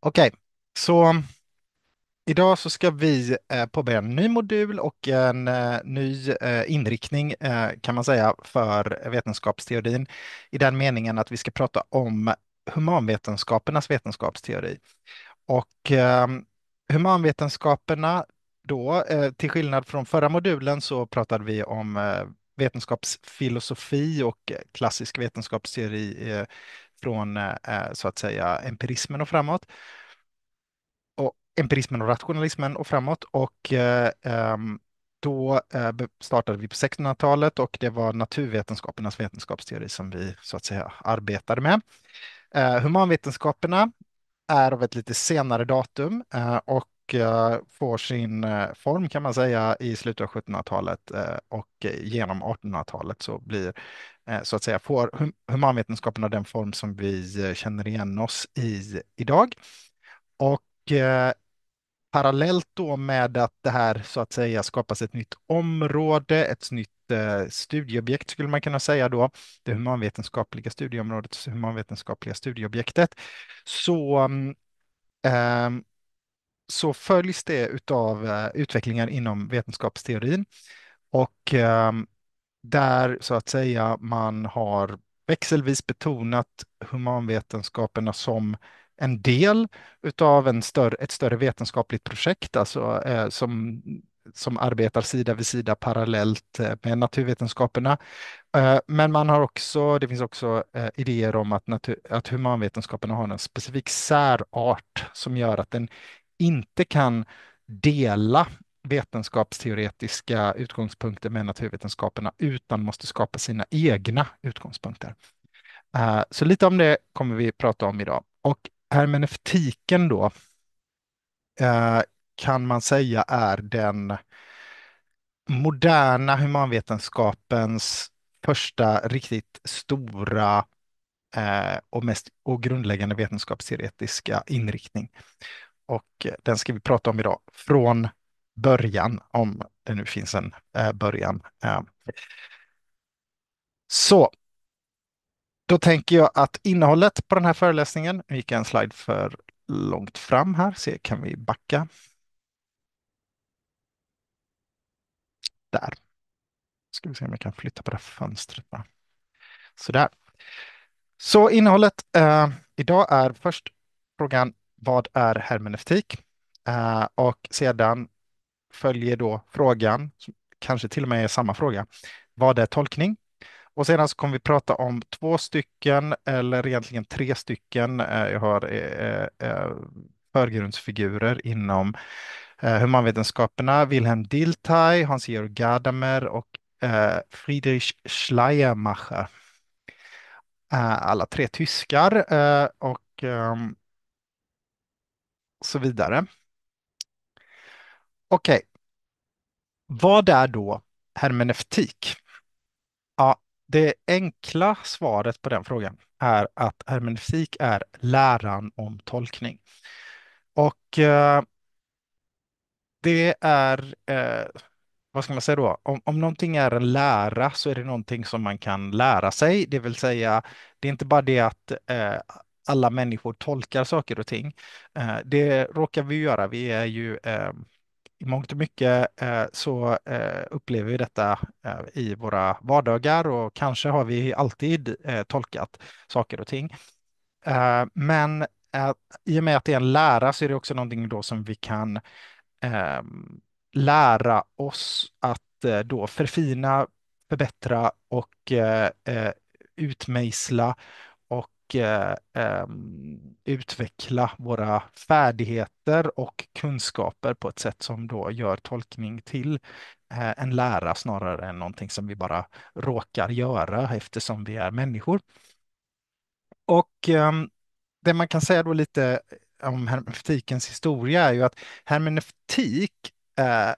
Okej, så idag så ska vi eh, påbörja en ny modul och en eh, ny eh, inriktning kan man säga för vetenskapsteorin i den meningen att vi ska prata om humanvetenskapernas vetenskapsteori. Och ehm, humanvetenskaperna då, till skillnad från förra modulen så pratade vi om vetenskapsfilosofi och klassisk vetenskapsteori från eh, eh, så att säga empirismen och framåt. Och empirismen och rationalismen och framåt. Och eh, ehm, då startade vi på 1600-talet och det var naturvetenskapernas vetenskapsteori som vi så att säga arbetade med. Humanvetenskaperna är av ett lite senare datum och får sin form kan man säga i slutet av 1700-talet och genom 1800-talet så blir Eh, så att säga får humanvetenskapen av den form som vi eh, känner igen oss i idag. Och eh, parallellt då med att det här så att säga skapas ett nytt område, ett nytt eh, studieobjekt skulle man kunna säga då, det humanvetenskapliga studieområdet, humanvetenskapliga studieobjektet, så eh, så följs det av eh, utvecklingar inom vetenskapsteorin. Och ehm, där så att säga man har växelvis betonat humanvetenskaperna som en del av en större, ett större vetenskapligt projekt, alltså eh, som, som arbetar sida vid sida parallellt eh, med naturvetenskaperna. Eh, men man har också, det finns också eh, idéer om att, natur, att humanvetenskaperna har en specifik särart som gör att den inte kan dela vetenskapsteoretiska utgångspunkter med naturvetenskaperna utan måste skapa sina egna utgångspunkter. Eh, så lite om det kommer vi prata om idag. Och hermeneutiken då eh, kan man säga är den moderna humanvetenskapens första riktigt stora eh, och mest och grundläggande vetenskapsteoretiska inriktning. Och den ska vi prata om idag från början, om det nu finns en eh, början. Eh. Så då tänker jag att innehållet på den här föreläsningen, nu gick jag en slide för långt fram här, se kan vi backa. Där. Ska vi se om jag kan flytta på det här fönstret Sådär. Så innehållet eh, idag är först frågan vad är hermeneutik? Eh, och sedan följer då frågan, kanske till och med är samma fråga. Vad är tolkning? Och sedan så kommer vi prata om två stycken, eller egentligen tre stycken, eh, jag har eh, eh, förgrundsfigurer inom humanvetenskaperna, Wilhelm Dilthey, Hans-Georg Gadamer och Friedrich Schleiermacher. Alla tre tyskar och ehm, så vidare. Okej, vad är då hermeneutik? Ja, det enkla svaret på den frågan är att hermeneutik är läran om tolkning. Och eh, det är, eh, vad ska man säga då, om, om någonting är en lära så är det någonting som man kan lära sig, det vill säga det är inte bara det att eh, alla människor tolkar saker och ting. Eh, det råkar vi göra, vi är ju eh, i mångt och mycket eh, så eh, upplever vi detta eh, i våra vardagar och kanske har vi alltid tolkat saker och ting. Men i och med att det är en lära så är det också någonting då som vi kan ehm, lära oss att då förfina, förbättra och utmejsla eh, ehm, utveckla våra färdigheter och kunskaper på ett sätt som då gör tolkning till eh, en lära snarare än någonting som vi bara råkar göra eftersom vi är människor. Och ehm, det man kan säga då lite eh, om hermeneutikens historia är ju att hermeneutik eh,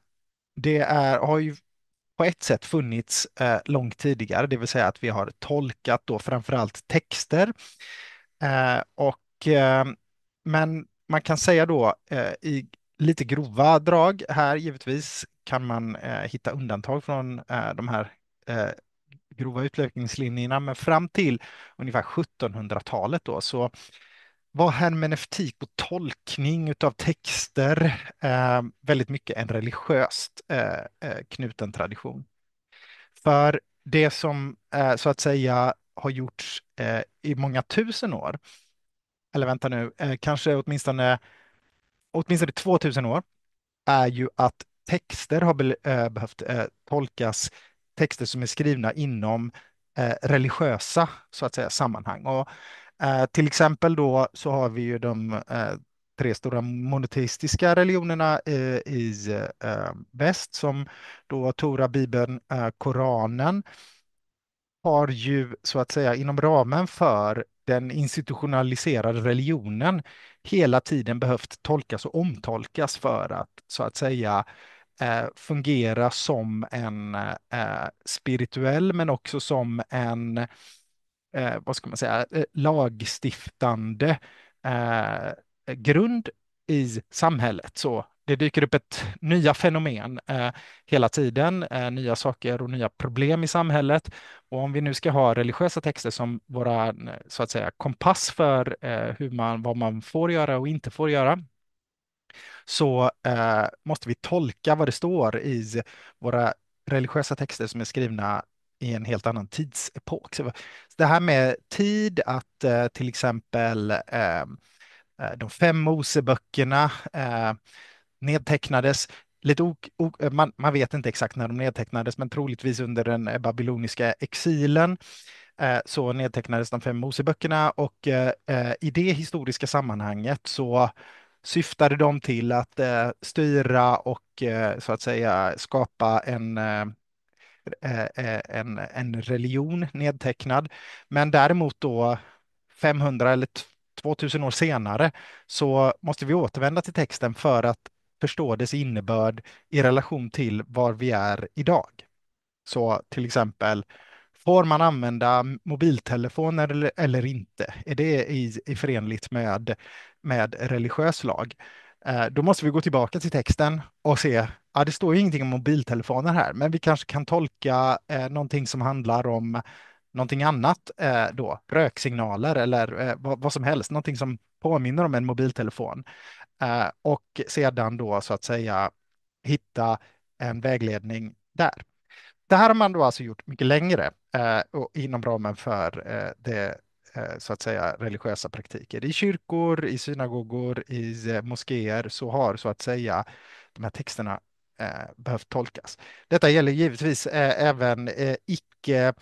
det är, har ju på ett sätt funnits eh, långt tidigare, det vill säga att vi har tolkat då framförallt texter. Eh, och, eh, men man kan säga då eh, i lite grova drag här givetvis kan man eh, hitta undantag från eh, de här grova utlökningslinjerna, men fram till ungefär 1700-talet då så var hermeneutik och tolkning av texter eh, väldigt mycket en religiöst eh, eh, knuten tradition. För det som eh, så att säga har gjorts eh, i många tusen år, eller vänta nu, eh, kanske åtminstone, åtminstone 2000 år, är ju att texter har be behövt tolkas, texter som är skrivna inom religiösa så att säga, sammanhang. Och Eh, till exempel då så har vi ju de eh, tre stora monoteistiska religionerna eh, i eh, väst som då Tora, Bibeln, eh, Koranen har ju så att säga inom ramen för den institutionaliserade religionen hela tiden behövt tolkas och omtolkas för att så att säga fungera som en spirituell men också som en eh, vad ska man säga, eh, lagstiftande eh, grund i samhället. Så det dyker upp ett nya fenomen eh, hela tiden, eh, nya saker och nya problem i samhället. Och om vi nu ska ha religiösa texter som våra eh, så att säga kompass för eh, hur man, vad man får göra och inte får göra, så eh, måste vi tolka vad det står i våra religiösa texter som är skrivna i en helt annan tidsepok. Så det här med tid, att eh, till exempel ehm, eh, de fem Moseböckerna eh, nedtecknades, lite man, man, vet inte exakt när de nedtecknades, men troligtvis under den eh, babyloniska exilen eh, så nedtecknades de fem Moseböckerna och eh, i det historiska sammanhanget så syftade de till att styra och så att säga skapa en Eh, eh, en, en religion nedtecknad. Men däremot då 500 eller 2000 år senare så måste vi återvända till texten för att förstå dess innebörd i relation till var vi är idag. Så till exempel, får man använda mobiltelefoner eller inte? Är det i, i förenligt med, med religiös lag? Eh, då måste vi gå tillbaka till texten och se Ja, det står ju ingenting om mobiltelefoner här, men vi kanske kan tolka eh, någonting som handlar om någonting annat eh, då, röksignaler eller eh, vad, vad, som helst, någonting som påminner om en mobiltelefon. Eh, och sedan då så att säga hitta en vägledning där. Det här har man då alltså gjort mycket längre eh, och inom ramen för eh, det eh, så att säga religiösa praktiker. I kyrkor, i synagogor, i moskéer så har så att säga de här texterna Eh, behövt tolkas. Detta gäller givetvis eh, även eh, icke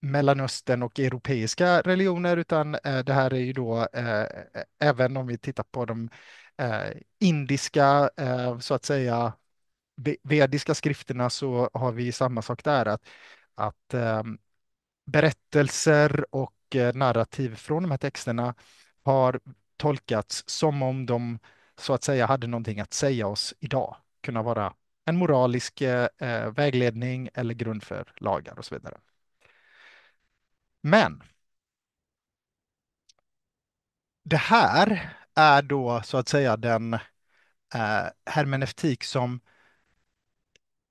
Mellanöstern och europeiska religioner, utan det här är ju då även om vi tittar på de indiska, så att säga, vediska skrifterna så har vi samma sak där, att, att ehm, berättelser och narrativ från de här texterna har tolkats som om de så att säga hade någonting att säga oss idag, kunna vara en moralisk eh, eh, vägledning eller grund för lagar och så vidare. Men. Det här är då så att säga den eh, hermeneutik som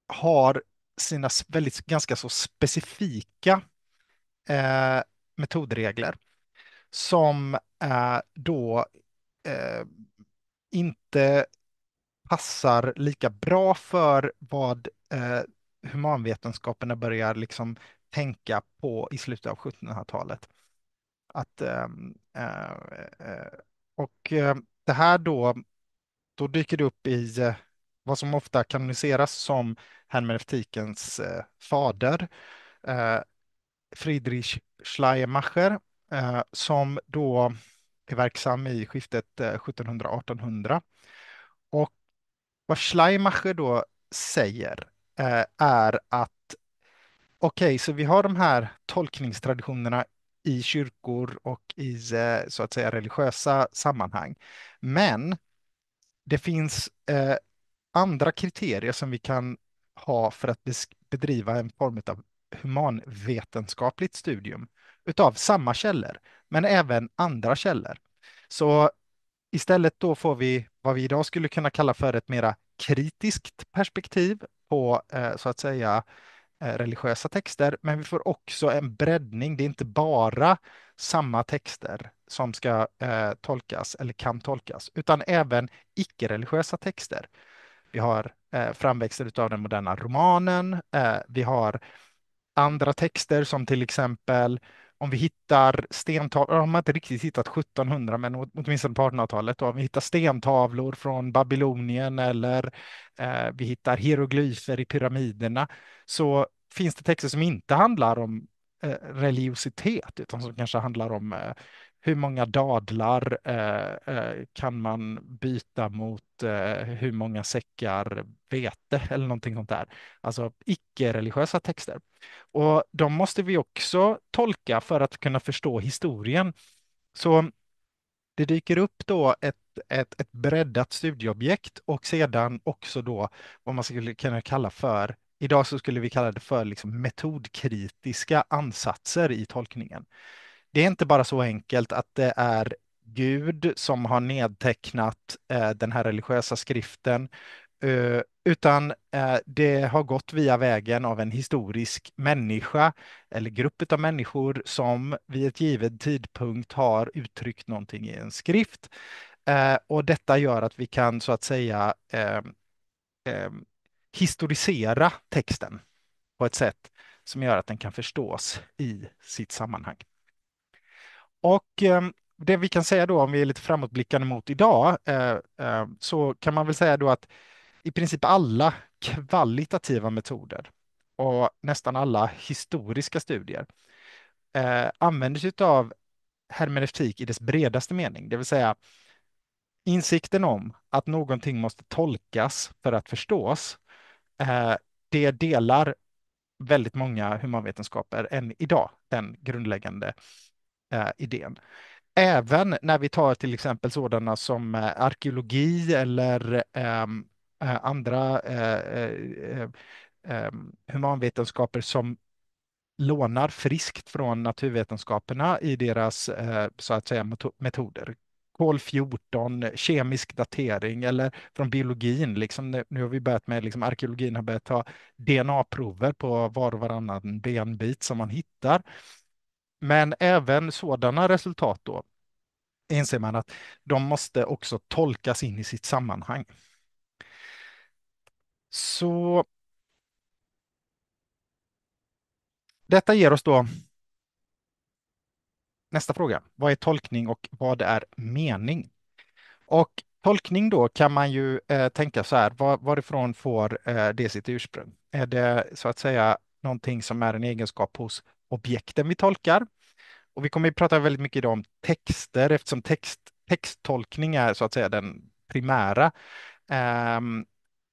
har sina väldigt, ganska så specifika eh, metodregler som eh, då eh, inte passar lika bra för vad eh, humanvetenskaperna börjar liksom tänka på i slutet av 1700-talet. Att, ehm, eh, eh, och eh, det här då, då dyker det upp i eh, vad som ofta kanoniseras som hermeneutikens eh, fader, Friedrich Schleiermacher, som då är verksam i skiftet 1700-1800. Och vad Schleimacher då säger eh, är att okej, okay, så vi har de här tolkningstraditionerna i kyrkor och i eh, så att säga religiösa sammanhang. Men det finns eh, andra kriterier som vi kan ha för att bedriva en form av humanvetenskapligt studium utav samma källor, men även andra källor. Så Istället då får vi vad vi idag skulle kunna kalla för ett mera kritiskt perspektiv på eh, så att säga eh, religiösa texter, men vi får också en breddning. Det är inte bara samma texter som ska eh, tolkas eller kan tolkas, utan även icke-religiösa texter. Vi har framväxten av den moderna romanen. vi har andra texter som till exempel om vi hittar stentavlor, de har inte riktigt hittat 1700 men åtminstone på 1800-talet, om vi hittar stentavlor från Babylonien eller eh, vi hittar hieroglyfer i pyramiderna, så finns det texter som inte handlar om eh, religiositet utan som kanske handlar om eh, hur många dadlar eh, eh, kan man byta mot eh, hur många säckar vete eller någonting sånt där. Alltså icke-religiösa texter. Och de måste vi också tolka för att kunna förstå historien. Så det dyker upp då ett, ett, ett breddat studieobjekt och sedan också då vad man skulle kunna kalla för Idag så skulle vi kalla det för liksom metodkritiska ansatser i tolkningen det är inte bara så enkelt att det är Gud som har nedtecknat eh, den här religiösa skriften, eh, utan eh, det har gått via vägen av en historisk människa eller grupp av människor som vid ett givet tidpunkt har uttryckt någonting i en skrift. Eh, och detta gör att vi kan så att säga ehm, ehm, historisera texten på ett sätt som gör att den kan förstås i sitt sammanhang. Och ehm, det vi kan säga då, om vi är lite framåtblickande mot idag, eh, eh, så kan man väl säga då att i princip alla kvalitativa metoder och nästan alla historiska studier eh, använder sig av hermeneutik i dess bredaste mening, det vill säga insikten om att någonting måste tolkas för att förstås. det delar väldigt många humanvetenskaper än idag, den grundläggande Eh, idén. Även när vi tar till exempel sådana som eh, arkeologi eller ehm, eh, andra ehm, humanvetenskaper som lånar friskt från naturvetenskaperna i deras så att säga metoder. Kol 14, kemisk datering eller från biologin. Liksom, nu har vi börjat med liksom, arkeologin har börjat ta DNA-prover på var och varannan benbit som man hittar. Men även sådana resultat då inser man att de måste också tolkas in i sitt sammanhang. Så detta ger oss då nästa fråga. Vad är tolkning och vad är mening? Och tolkning då kan man ju eh, tänka så här, var, varifrån får eh, det sitt ursprung? Är det så att säga någonting som är en egenskap hos objekten vi tolkar. Och vi kommer att prata väldigt mycket idag om texter eftersom text, texttolkning är så att säga den primära ehm,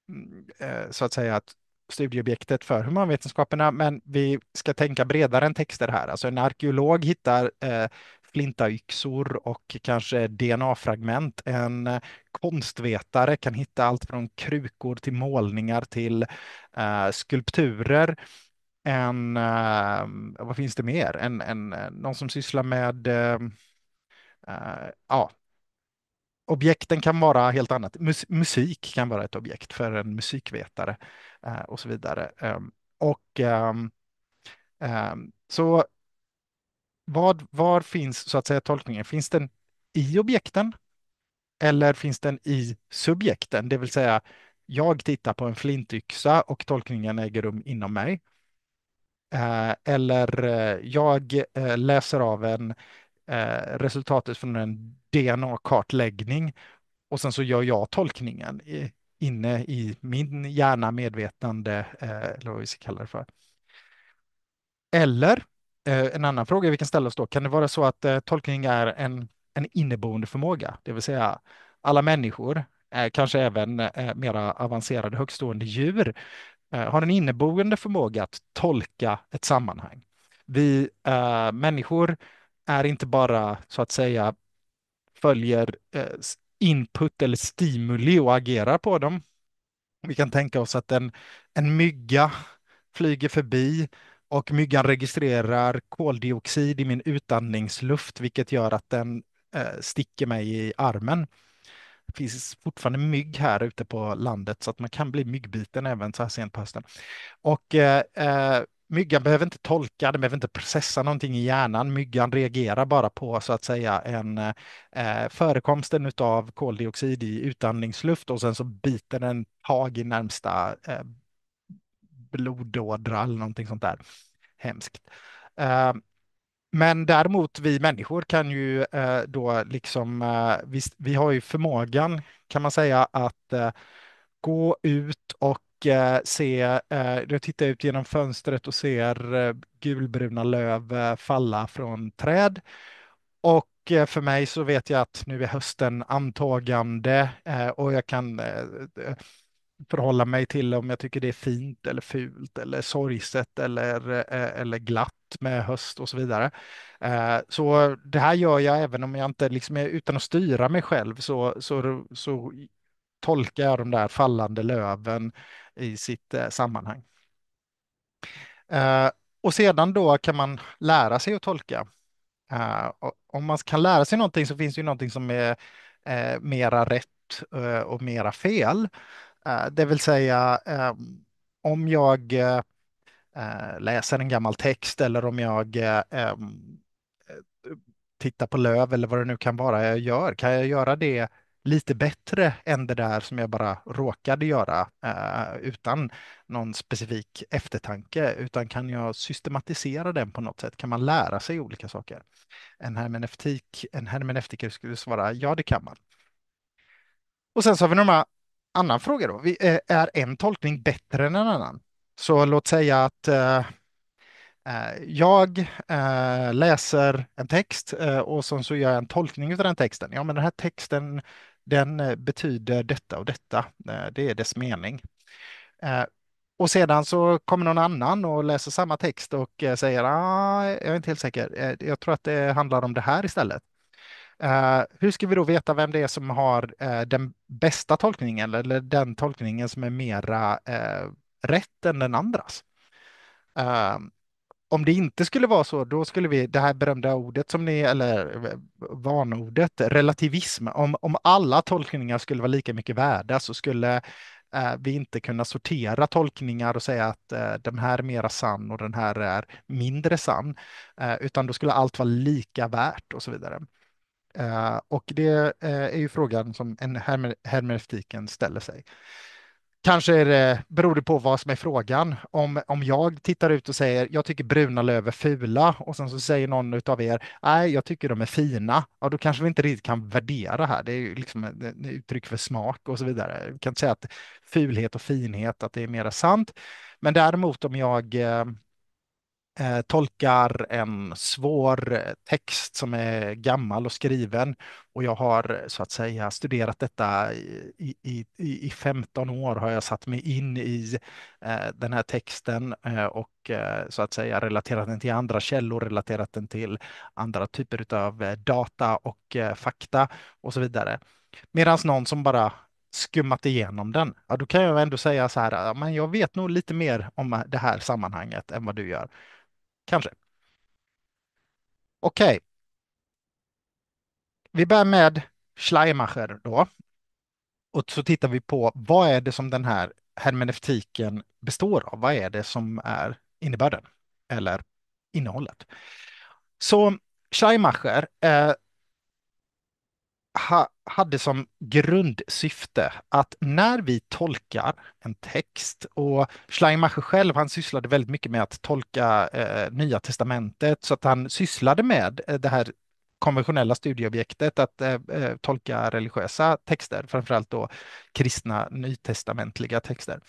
mm, eh, så att säga att studieobjektet för humanvetenskaperna, men vi ska tänka bredare än texter här. Alltså en arkeolog hittar eh, flintayxor och kanske DNA-fragment. En eh, konstvetare kan hitta allt från krukor till målningar till eh, skulpturer en, uh, vad finns det mer, en, en, eh, någon som sysslar med, ehm, eh, ja, objekten kan vara helt annat. musik kan vara ett objekt för en musikvetare eh, och så vidare. Ehm, och så vad, var finns så att säga tolkningen? Finns den i objekten? Eller finns den i subjekten? Det vill säga, jag tittar på en flintyxa och tolkningen äger rum inom mig. Eh, eller eh, jag eh, läser av en resultatet från en DNA-kartläggning och sen så gör jag tolkningen inne i min hjärna, medvetande, eller vad vi ska kalla det för. Eller en annan fråga vi kan ställa oss då, kan det vara så att tolkning är en, en inneboende förmåga, det vill säga alla människor, kanske även mera avancerade högstående djur, Eh, har en inneboende förmåga att tolka ett sammanhang. Vi äh, människor är inte bara så att säga följer äh, input eller stimuli och agerar på dem. Vi kan tänka oss att en, en mygga flyger förbi och myggan registrerar koldioxid i min utandningsluft, vilket gör att den äh, sticker mig i armen. Det finns fortfarande mygg här ute på landet så att man kan bli myggbiten även så här sent på hösten. Och eh, eh, myggan behöver inte tolka, den behöver inte processa någonting i hjärnan. Myggan reagerar bara på så att säga en eh, förekomsten av koldioxid i utandningsluft och sen så biter den tag i närmsta eh, blodådra eller någonting sånt där hemskt. Eh, men däremot vi människor kan ju eh, då liksom, eh, vi, vi, har ju förmågan kan man säga att eh, gå ut och eh, se, jag eh, tittar ut genom fönstret och ser eh, gulbruna löv falla från träd. Och för mig så vet jag att nu är hösten antagande och jag kan förhålla mig till om jag tycker det är fint eller fult eller sorgset eller, eller glatt med höst och så vidare. Eh, så det här gör jag även om jag inte liksom är utan att styra mig själv så, så, så tolkar jag de där fallande löven i sitt eh, sammanhang. Eh, och sedan då kan man lära sig att tolka. Om man kan lära sig någonting så finns det ju någonting som är mera rätt och mera fel. Det vill säga om jag Eh, läser en gammal text eller om jag eh, tittar på löv eller vad det nu kan vara jag gör. Kan jag göra det lite bättre än det där som jag bara råkade göra eh, utan någon specifik eftertanke, utan kan jag systematisera den på något sätt? Kan man lära sig olika saker? En, hermeneutik, en hermeneutiker skulle svara ja, det kan man. Och sen så har vi några annan fråga då. Är en tolkning bättre än en annan? Så låt säga att eh, eh, jag eh, läser en text och sen så gör jag en tolkning av den texten. Ja, men den här texten, den betyder detta och detta. det är dess mening. och sedan så kommer någon annan och läser samma text och säger, ah, jag är inte helt säker, jag tror att det handlar om det här istället. Uh, hur ska vi då veta vem det är som har uh, den bästa tolkningen eller, den tolkningen som är mera uh, rätt än den andras. Um, om det inte skulle vara så, då skulle vi, det här berömda ordet som ni, eller eh, vanordet, relativism, om, om alla tolkningar skulle vara lika mycket värda så skulle eh, vi inte kunna sortera tolkningar och säga att eh, den här är mera sann och den här är mindre sann, eh, utan då skulle allt vara lika värt och så vidare. Eh, och det eh, är ju frågan som en hermeneftiken ställer sig. Kanske är det, beror det på vad som är frågan. Om, om jag tittar ut och säger jag tycker bruna löv är fula och sen så säger någon av er nej, jag tycker de är fina. Ja, då kanske vi inte riktigt kan värdera här. Det är ju liksom ett uttryck för smak och så vidare. Vi kan inte säga att fulhet och finhet, att det är mera sant. Men däremot om jag eh, Eh, tolkar en svår eh, text som är gammal och skriven. Och jag har eh, så att säga studerat detta i, i, i 15 år har jag satt mig in i eh, den här texten eh, och så att säga relaterat den till andra källor, relaterat den till andra typer av data och fakta och så vidare. Medan någon som bara skummat igenom den, ja, då kan jag ändå säga så här, men jag vet nog lite mer om det här sammanhanget än vad du gör. Kanske. Okej. Okay. Vi börjar med Schleimacher då. Och så tittar vi på vad är det som den här hermeneutiken består av? Vad är det som är innebörden eller innehållet? Så Schleimacher eh, ha, hade som grundsyfte att när vi tolkar en text och Schleiermacher själv, han sysslade väldigt mycket med att tolka eh, Nya Testamentet så att han sysslade med eh, det här konventionella studieobjektet att eh, eh tolka religiösa texter, framförallt då kristna nytestamentliga texter.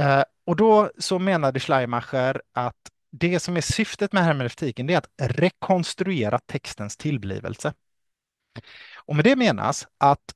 Eh, och då så menade Schleiermacher att det som är syftet med hermeneutiken, är att rekonstruera textens tillblivelse. Och med det menas att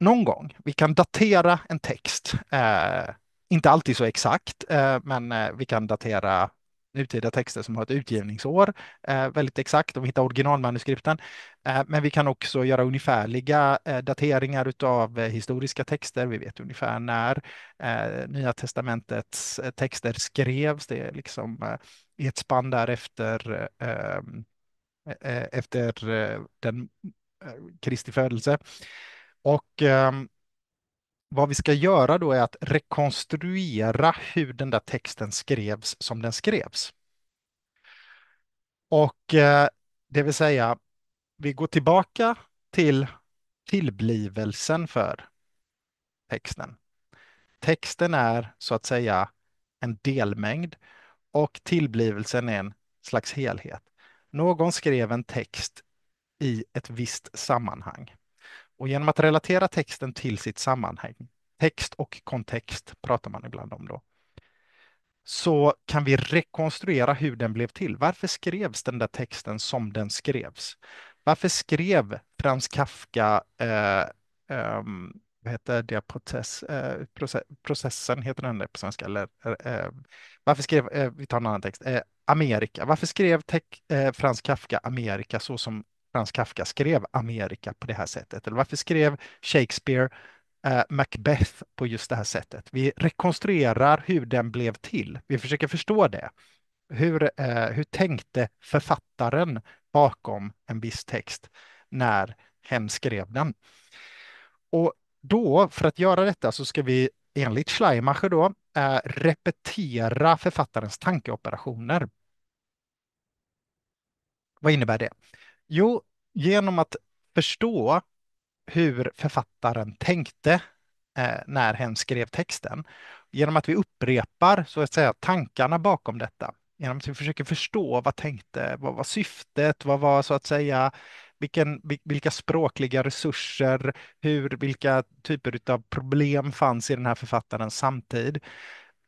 någon gång, vi kan datera en text, eh, inte alltid så exakt, eh, men eh, vi kan datera nutida texter som har ett utgivningsår eh, väldigt exakt om vi hittar originalmanuskripten. Eh, men vi kan också göra ungefärliga eh, dateringar utav eh, historiska texter. Vi vet ungefär när eh, Nya testamentets texter skrevs. Det är liksom i ett spann därefter ehm, Eh, efter eh, den eh, Kristi födelse. Och ehm, vad vi ska göra då är att rekonstruera hur den där texten skrevs som den skrevs. Och det vill säga, vi går tillbaka till tillblivelsen för texten. Texten är så att säga en delmängd och tillblivelsen är en slags helhet. Någon skrev en text i ett visst sammanhang. Och genom att relatera texten till sitt sammanhang, text och kontext pratar man ibland om då, så kan vi rekonstruera hur den blev till. Varför skrevs den där texten som den skrevs? Varför skrev Frans Kafka eh, eh, vad heter det, process, eh, process, processen, heter den det på svenska? Eller, eh, eh varför skrev, eh, vi tar en annan text, eh, Amerika. Varför skrev Tech, eh, Frans Kafka Amerika så som Frans Kafka skrev Amerika på det här sättet? Eller varför skrev Shakespeare eh, Macbeth på just det här sättet? Vi rekonstruerar hur den blev till. Vi försöker förstå det. Hur, eh, hur tänkte författaren bakom en viss text när hen skrev den? Och då, för att göra detta, så ska vi enligt Schleimacher då, eh, repetera författarens tankeoperationer. Vad innebär det? Jo, genom att förstå hur författaren tänkte eh, när hen skrev texten. Genom att vi upprepar så att säga, tankarna bakom detta. Genom att vi försöker förstå vad tänkte, vad var syftet, vad var så att säga vilken, vilka språkliga resurser, hur, vilka typer av problem fanns i den här författarens samtid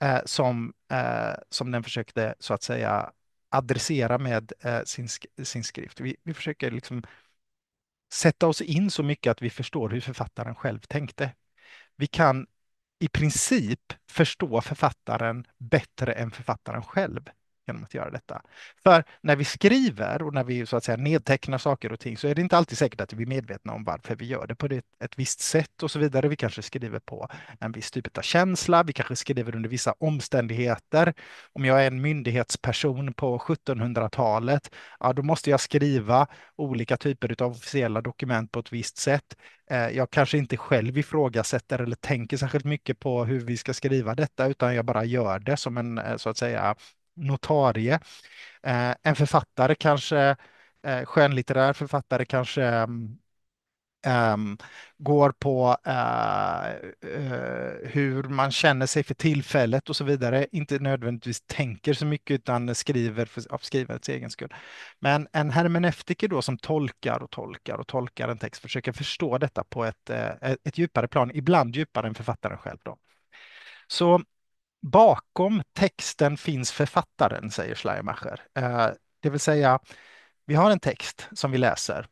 eh, som, eh, som den försökte så att säga adressera med eh, sin, sin skrift. Vi, vi försöker liksom sätta oss in så mycket att vi förstår hur författaren själv tänkte. Vi kan i princip förstå författaren bättre än författaren själv genom att göra detta. För när vi skriver och när vi så att säga nedtecknar saker och ting så är det inte alltid säkert att vi är medvetna om varför vi gör det på ett, ett visst sätt och så vidare. Vi kanske skriver på en viss typ av känsla. Vi kanske skriver under vissa omständigheter. Om jag är en myndighetsperson på 1700-talet, ja, då måste jag skriva olika typer av officiella dokument på ett visst sätt. Eh, jag kanske inte själv ifrågasätter eller tänker särskilt mycket på hur vi ska skriva detta, utan jag bara gör det som en eh, så att säga notarie. Eh, en författare kanske, eh, skönlitterär författare kanske Um, går på uh, uh, hur man känner sig för tillfället och så vidare. Inte nödvändigtvis tänker så mycket utan skriver för, av skrivandets egen skull. Men en hermeneutiker då som tolkar och tolkar och tolkar en text försöker förstå detta på ett, uh, ett djupare plan, ibland djupare än författaren själv. Då. Så bakom texten finns författaren, säger Schleiermacher. Eh, det vill säga, vi har en text som vi läser.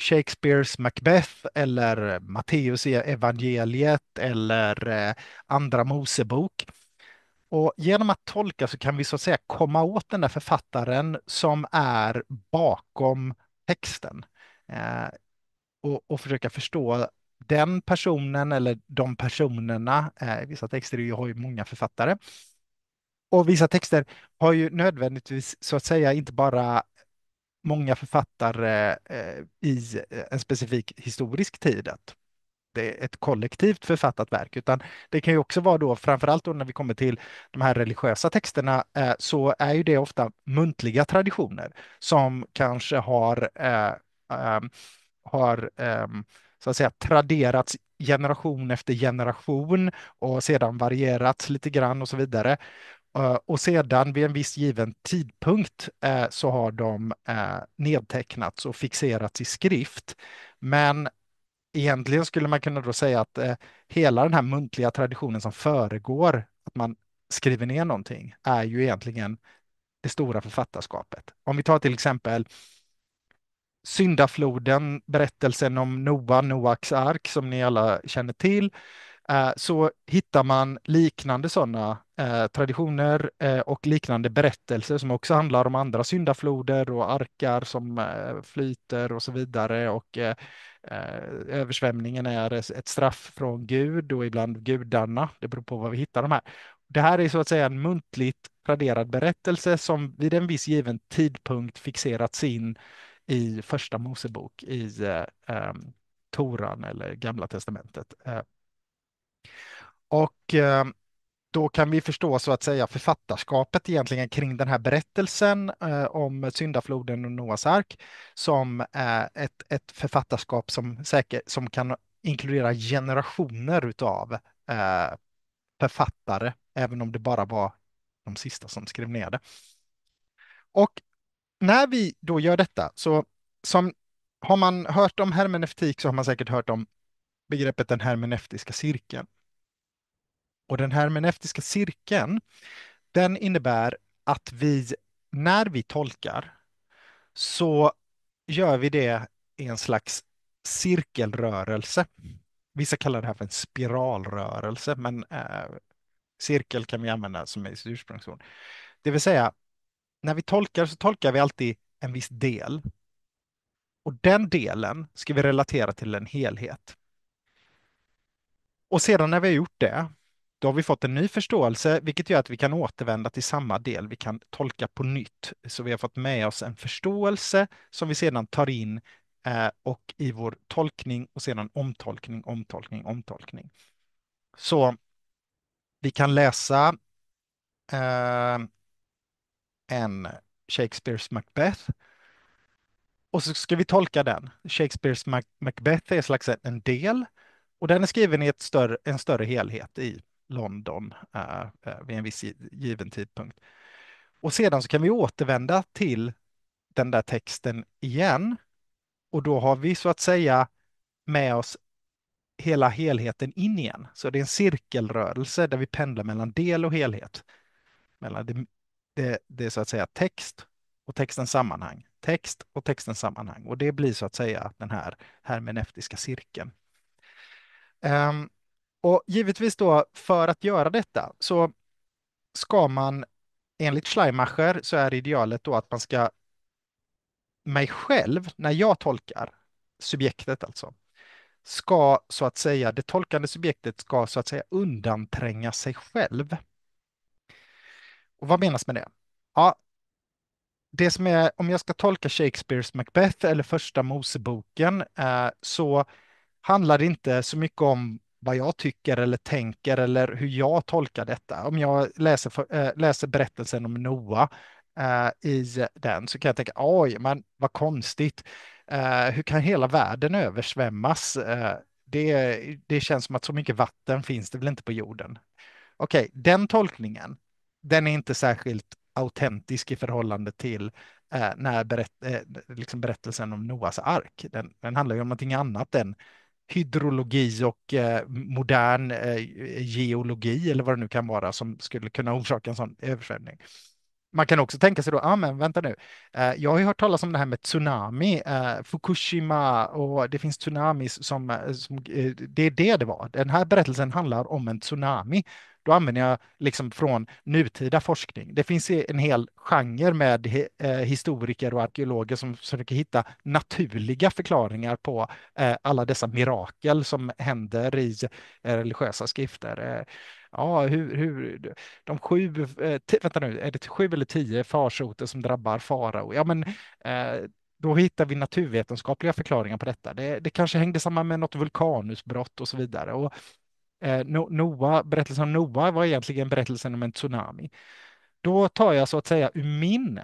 Shakespeares Macbeth eller Matteus e- evangeliet eller eh, Andra Mosebok. Och genom att tolka så kan vi så att säga komma åt den där författaren som är bakom texten eh, och, och försöka förstå den personen eller de personerna, eh, vissa texter jag har ju många författare, och vissa texter har ju nödvändigtvis så att säga inte bara många författare eh, i eh, en specifik historisk tid, att det är ett kollektivt författat verk, utan det kan ju också vara då, framförallt då när vi kommer till de här religiösa texterna, eh, så är ju det ofta muntliga traditioner som kanske har, eh, eh, har ehm, så att säga traderats generation efter generation och sedan varierats lite grann och så vidare. Eh, och sedan vid en viss given tidpunkt eh, så har de eh, nedtecknats och fixerats i skrift. Men egentligen skulle man kunna då säga att hela den här muntliga traditionen som föregår att man skriver ner någonting är ju egentligen det stora författarskapet. Om vi tar till exempel syndafloden, berättelsen om Noa, Noaks ark som ni alla känner till, eh, så hittar man liknande sådana eh, traditioner eh, och liknande berättelser som också handlar om andra syndafloder och arkar som flyter och så vidare. Och översvämningen är ett straff från Gud och ibland gudarna. Det beror på vad vi hittar de här. Det här är så att säga en muntligt traderad berättelse som vid en viss given tidpunkt fixerats in i första Mosebok i eh, Toran eller Gamla testamentet. Eh, och eh, då kan vi förstå så att säga författarskapet egentligen kring den här berättelsen eh, om syndafloden och Noas ark som är ett, ett författarskap som, säker, som kan inkludera generationer av eh, författare, även om det bara var de sista som skrev ner det. Och när vi då gör detta, så som har man hört om hermeneutik så har man säkert hört om begreppet den hermeneutiska cirkeln. Och den hermeneutiska cirkeln, den innebär att vi, när vi tolkar, så gör vi det i en slags cirkelrörelse. Vissa kallar det här för en spiralrörelse, men eh, cirkel kan vi använda som är sitt ursprungsord. Det vill säga, när vi tolkar så tolkar vi alltid en viss del. Och den delen ska vi relatera till en helhet. Och sedan när vi har gjort det, då har vi fått en ny förståelse, vilket gör att vi kan återvända till samma del. Vi kan tolka på nytt. Så vi har fått med oss en förståelse som vi sedan tar in eh, och i vår tolkning och sedan omtolkning, omtolkning, omtolkning. Så vi kan läsa eh, en Shakespeares Macbeth. Och så ska vi tolka den. Shakespeares Mac Macbeth är slags en del och den är skriven i ett större, en större helhet i London uh, uh, vid en viss given tidpunkt. Och sedan så kan vi återvända till den där texten igen. Och då har vi så att säga med oss hela helheten in igen. Så det är en cirkelrörelse där vi pendlar mellan del och helhet. Mellan det det, det är så att säga text och textens sammanhang, text och textens sammanhang. Och det blir så att säga den här hermeneutiska cirkeln. Um, och givetvis då för att göra detta så ska man enligt Schleimacher så är idealet då att man ska mig själv, när jag tolkar subjektet alltså, ska så att säga, det tolkande subjektet ska så att säga undantränga sig själv. Och vad menas med det? Ja, det som är, om jag ska tolka Shakespeares Macbeth eller första Moseboken, eh, så handlar det inte så mycket om vad jag tycker eller tänker eller hur jag tolkar detta. Om jag läser, för, äh, läser berättelsen om Noa äh, i den så kan jag tänka, oj, men vad konstigt. Äh, hur kan hela världen översvämmas? det, det känns som att så mycket vatten finns det väl inte på jorden. Okej, okay, den tolkningen den är inte särskilt autentisk i förhållande till eh, när berätt, eh, liksom berättelsen om Noas ark. Den, den, handlar ju om någonting annat än hydrologi och eh, modern eh, geologi eller vad det nu kan vara som skulle kunna orsaka en sån översvämning. Man kan också tänka sig då, ah, men vänta nu, eh, jag har ju hört talas om det här med tsunami, eh, Fukushima och det finns tsunamis som, som det är det det var. Den här berättelsen handlar om en tsunami då använder jag liksom från nutida forskning. Det finns en hel genre med eh, historiker och arkeologer som försöker hitta naturliga förklaringar på eh, alla dessa mirakel som händer i eh, religiösa skrifter. Ja, hur, hur, de sju, vänta nu, är det sju eller tio farsoter som drabbar farao? Ja, men då hittar vi naturvetenskapliga förklaringar på detta. Det, det kanske hängde samman med något vulkanutbrott och så vidare. Och eh, Noa, berättelsen om Noa var egentligen berättelsen om en tsunami. Då tar jag så att säga ur min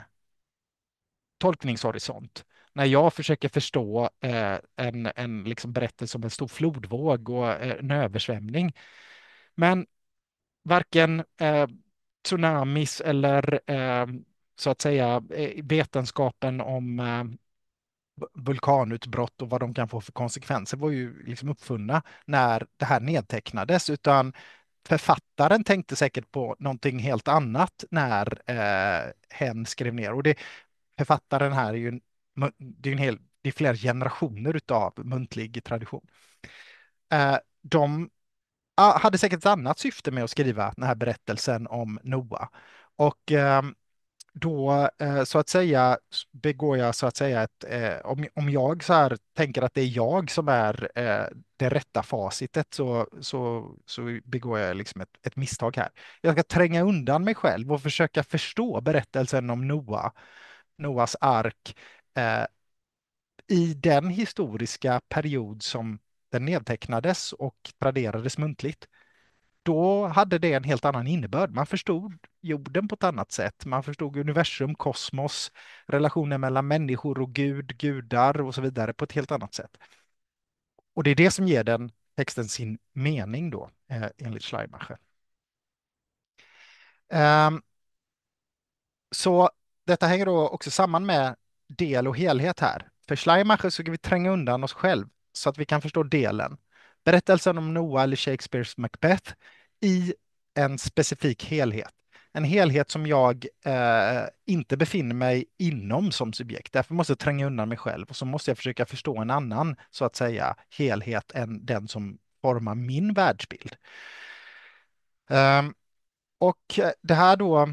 tolkningshorisont när jag försöker förstå eh, en, en liksom berättelse om en stor flodvåg och eh, en översvämning. Men varken eh, tsunamis eller eh, så att säga eh, vetenskapen om eh, vulkanutbrott och vad de kan få för konsekvenser var ju liksom uppfunna när det här nedtecknades, utan författaren tänkte säkert på någonting helt annat när eh, hen skrev ner. Och det, författaren här är ju en, det är en hel, det är flera generationer av muntlig tradition. Eh, de hade säkert ett annat syfte med att skriva den här berättelsen om Noa. Och ehm, då eh, så att säga begår jag så att säga ett, eh, om, jag så här tänker att det är jag som är eh, det rätta facitet så, så, så begår jag liksom ett, ett misstag här. Jag ska tränga undan mig själv och försöka förstå berättelsen om Noa, Noas ark i den historiska period som den nedtecknades och traderades muntligt då hade det en helt annan innebörd. Man förstod jorden på ett annat sätt. Man förstod universum, kosmos, relationer mellan människor och Gud, gudar och så vidare på ett helt annat sätt. Och det är det som ger den texten sin mening då, eh, enligt Schleimacher. Ehm, så detta hänger då också samman med del och helhet här. För Schleimacher så kan vi tränga undan oss själv så att vi kan förstå delen. Berättelsen om Noah eller Shakespeares Macbeth i en specifik helhet. En helhet som jag eh, inte befinner mig inom som subjekt. Därför måste jag tränga undan mig själv och så måste jag försöka förstå en annan, så att säga, helhet än den som formar min världsbild. Eh, och det här då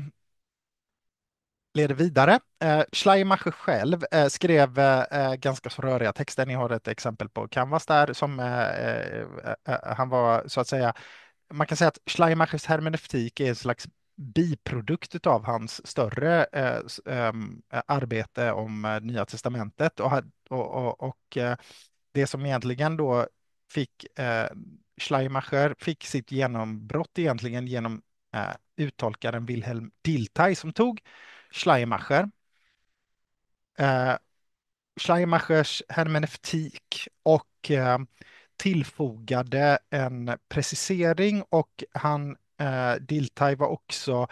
leder vidare. Eh, Schleiermacher själv eh, skrev eh, eh, ganska så röriga texter. Ni har ett exempel på Canvas där som eh, eh, han var så att säga man kan säga att Schleiermachers hermeneutik är en slags biprodukt av hans större eh, eh, arbete om eh, Nya Testamentet och, och, och eh, det som egentligen då fick eh, Schleiermacher fick sitt genombrott egentligen genom eh, uttolkaren Wilhelm Dilthey som tog Schleiermacher. Schleiermachers hermeneutik och tillfogade en precisering och han, eh, Diltaj var också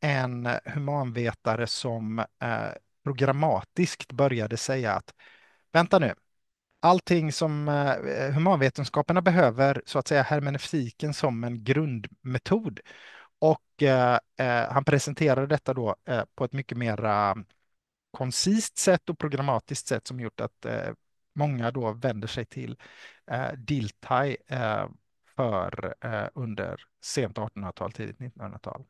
en humanvetare som eh, programmatiskt började säga att vänta nu, allting som eh, humanvetenskaperna behöver, så att säga hermeneutiken som en grundmetod. Och eh, eh han presenterade detta då eh, på ett mycket mer koncist sätt och programmatiskt sätt som gjort att eh, många då vänder sig till eh, Dilthey eh, för eh, under sent 1800-tal, tidigt 1900-tal.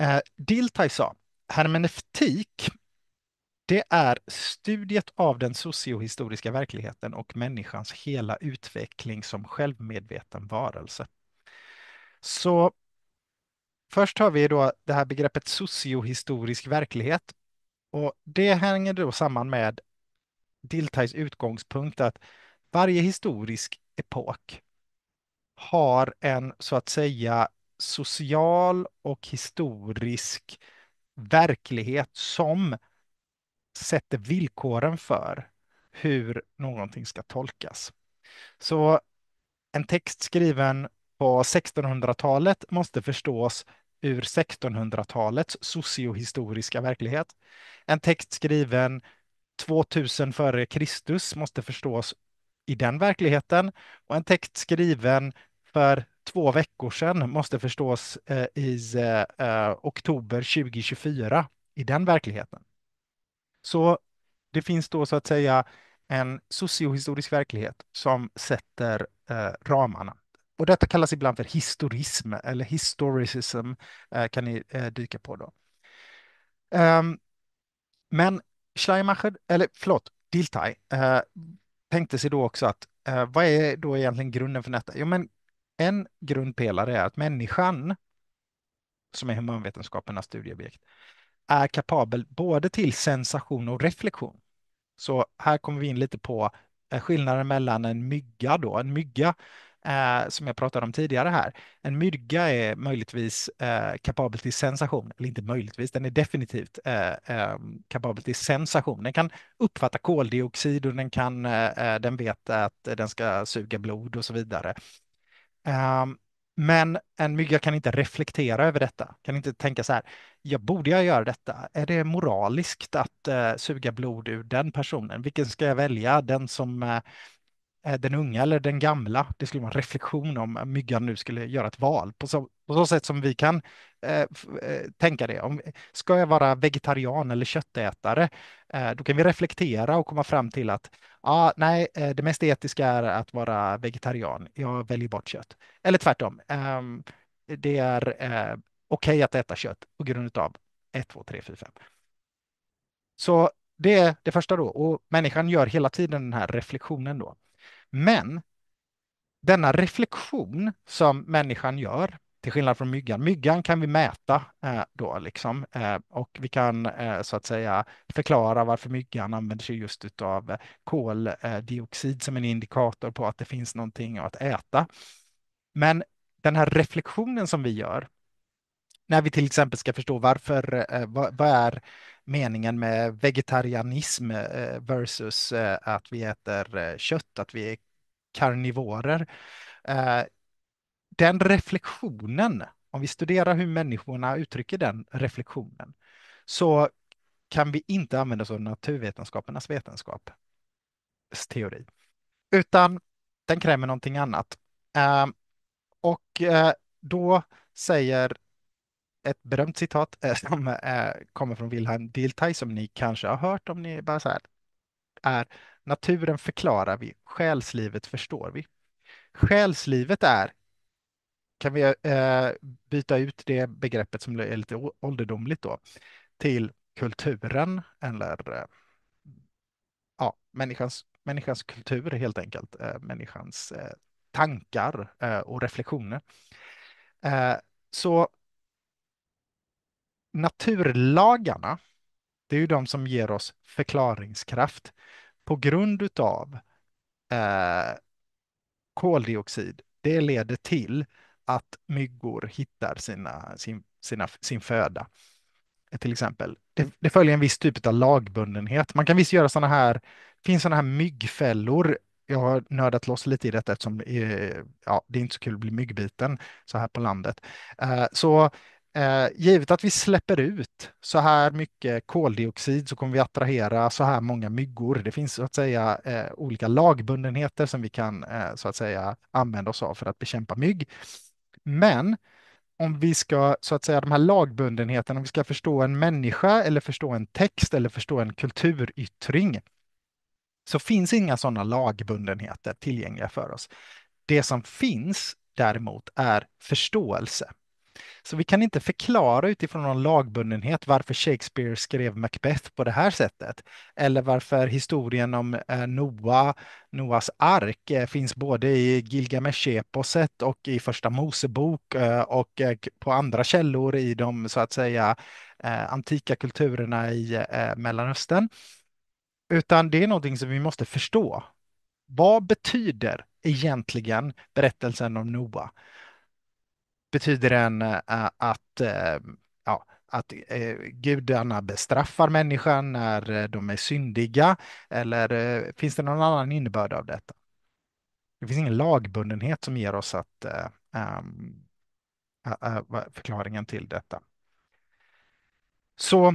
Eh, Dilthey sa, hermeneutik, det är studiet av den sociohistoriska verkligheten och människans hela utveckling som självmedveten varelse. Så först har vi då det här begreppet sociohistorisk verklighet och det hänger då samman med Diltais utgångspunkt att varje historisk epok har en så att säga social och historisk verklighet som sätter villkoren för hur någonting ska tolkas. Så en text skriven på 1600-talet måste förstås ur 1600-talets sociohistoriska verklighet. En text skriven 2000 före Kristus måste förstås i den verkligheten och en text skriven för två veckor sedan måste förstås eh, i eh, eh, oktober 2024 i den verkligheten. Så det finns då så att säga en sociohistorisk verklighet som sätter ramarna. Och detta kallas ibland för historism eller historicism kan ni dyka på då. Ehm, men Schleimacher, eller förlåt, Diltai, eh, tänkte sig då också att eh, vad är då egentligen grunden för detta? Jo, men en grundpelare är att människan, som är humanvetenskapernas studieobjekt, är kapabel både till sensation och reflektion. Så här kommer vi in lite på eh, skillnaden mellan en mygga då. En mygga eh, som jag pratade om tidigare här. En mygga är möjligtvis eh, kapabel till sensation, eller inte möjligtvis, den är definitivt eh, eh kapabel till sensation. Den kan uppfatta koldioxid och den, kan, eh, eh, den vet att den ska suga blod och så vidare. Ehm, men en mygga kan inte reflektera över detta, kan inte tänka så här, jag borde jag göra detta? Är det moraliskt att eh, suga blod ur den personen? Vilken ska jag välja? Den som eh, Eh, den unga eller den gamla. Det skulle vara en reflektion om myggan nu skulle göra ett val. På så, på så sätt som vi kan eh, eh tänka det. Om, ska jag vara vegetarian eller köttätare? Eh, då kan vi reflektera och komma fram till att ah, nej, eh, det mest etiska är att vara vegetarian. Jag väljer bort kött. Eller tvärtom. Eh, det är eh, okej okay att äta kött på grund av 1, 2, 3, 4, 5. Så det är det första då. Och människan gör hela tiden den här reflektionen då. Men denna reflektion som människan gör, till skillnad från myggan, myggan kan vi mäta eh, då liksom eh, och vi kan eh, så att säga förklara varför myggan använder sig just av koldioxid som en indikator på att det finns någonting att äta. Men den här reflektionen som vi gör när vi till exempel ska förstå varför, eh, vad, vad är meningen med vegetarianism eh, versus eh, att vi äter eh, kött, att vi är karnivorer. Den reflektionen, om vi studerar hur människorna uttrycker den reflektionen, så kan vi inte använda oss av naturvetenskapernas vetenskapsteori, utan den kräver någonting annat. Och då säger ett berömt citat eh, som eh, kommer från Wilhelm Dilthey som ni kanske har hört om ni bara så här är naturen förklarar vi, själslivet förstår vi. Själslivet är kan vi eh, byta ut det begreppet som är lite ålderdomligt då till kulturen eller eh, ja, människans, människans kultur helt enkelt, eh, människans eh, tankar och reflektioner. så naturlagarna, det är ju de som ger oss förklaringskraft på grund av eh, koldioxid. Det leder till att myggor hittar sina, sin, sina, sin föda. Till exempel, det, det, följer en viss typ av lagbundenhet. Man kan visst göra sådana här, det finns sådana här myggfällor. Jag har nördat loss lite i detta eftersom eh, ja, det är inte så kul att bli myggbiten så här på landet. Eh, så Eh, givet att vi släpper ut så här mycket koldioxid så kommer vi attrahera så här många myggor. Det finns så att säga eh, olika lagbundenheter som vi kan eh, så att säga använda oss av för att bekämpa mygg. Men om vi ska så att säga de här lagbundenheterna, om vi ska förstå en människa eller förstå en text eller förstå en kulturyttring så finns inga sådana lagbundenheter tillgängliga för oss. Det som finns däremot är förståelse. Så vi kan inte förklara utifrån någon lagbundenhet varför Shakespeare skrev Macbeth på det här sättet. Eller varför historien om eh, Noa, Noas ark eh, finns både i Gilgamesh-eposet och i Första Mosebok eh, och på andra källor i de så att säga antika kulturerna i Mellanöstern. Utan det är någonting som vi måste förstå. Vad betyder egentligen berättelsen om Noah? betyder den eh, att, eh, ja, att eh, gudarna bestraffar människan när de är syndiga? Eller finns det någon annan innebörd av detta? Det finns ingen lagbundenhet som ger oss att, um, förklaringen till detta. Så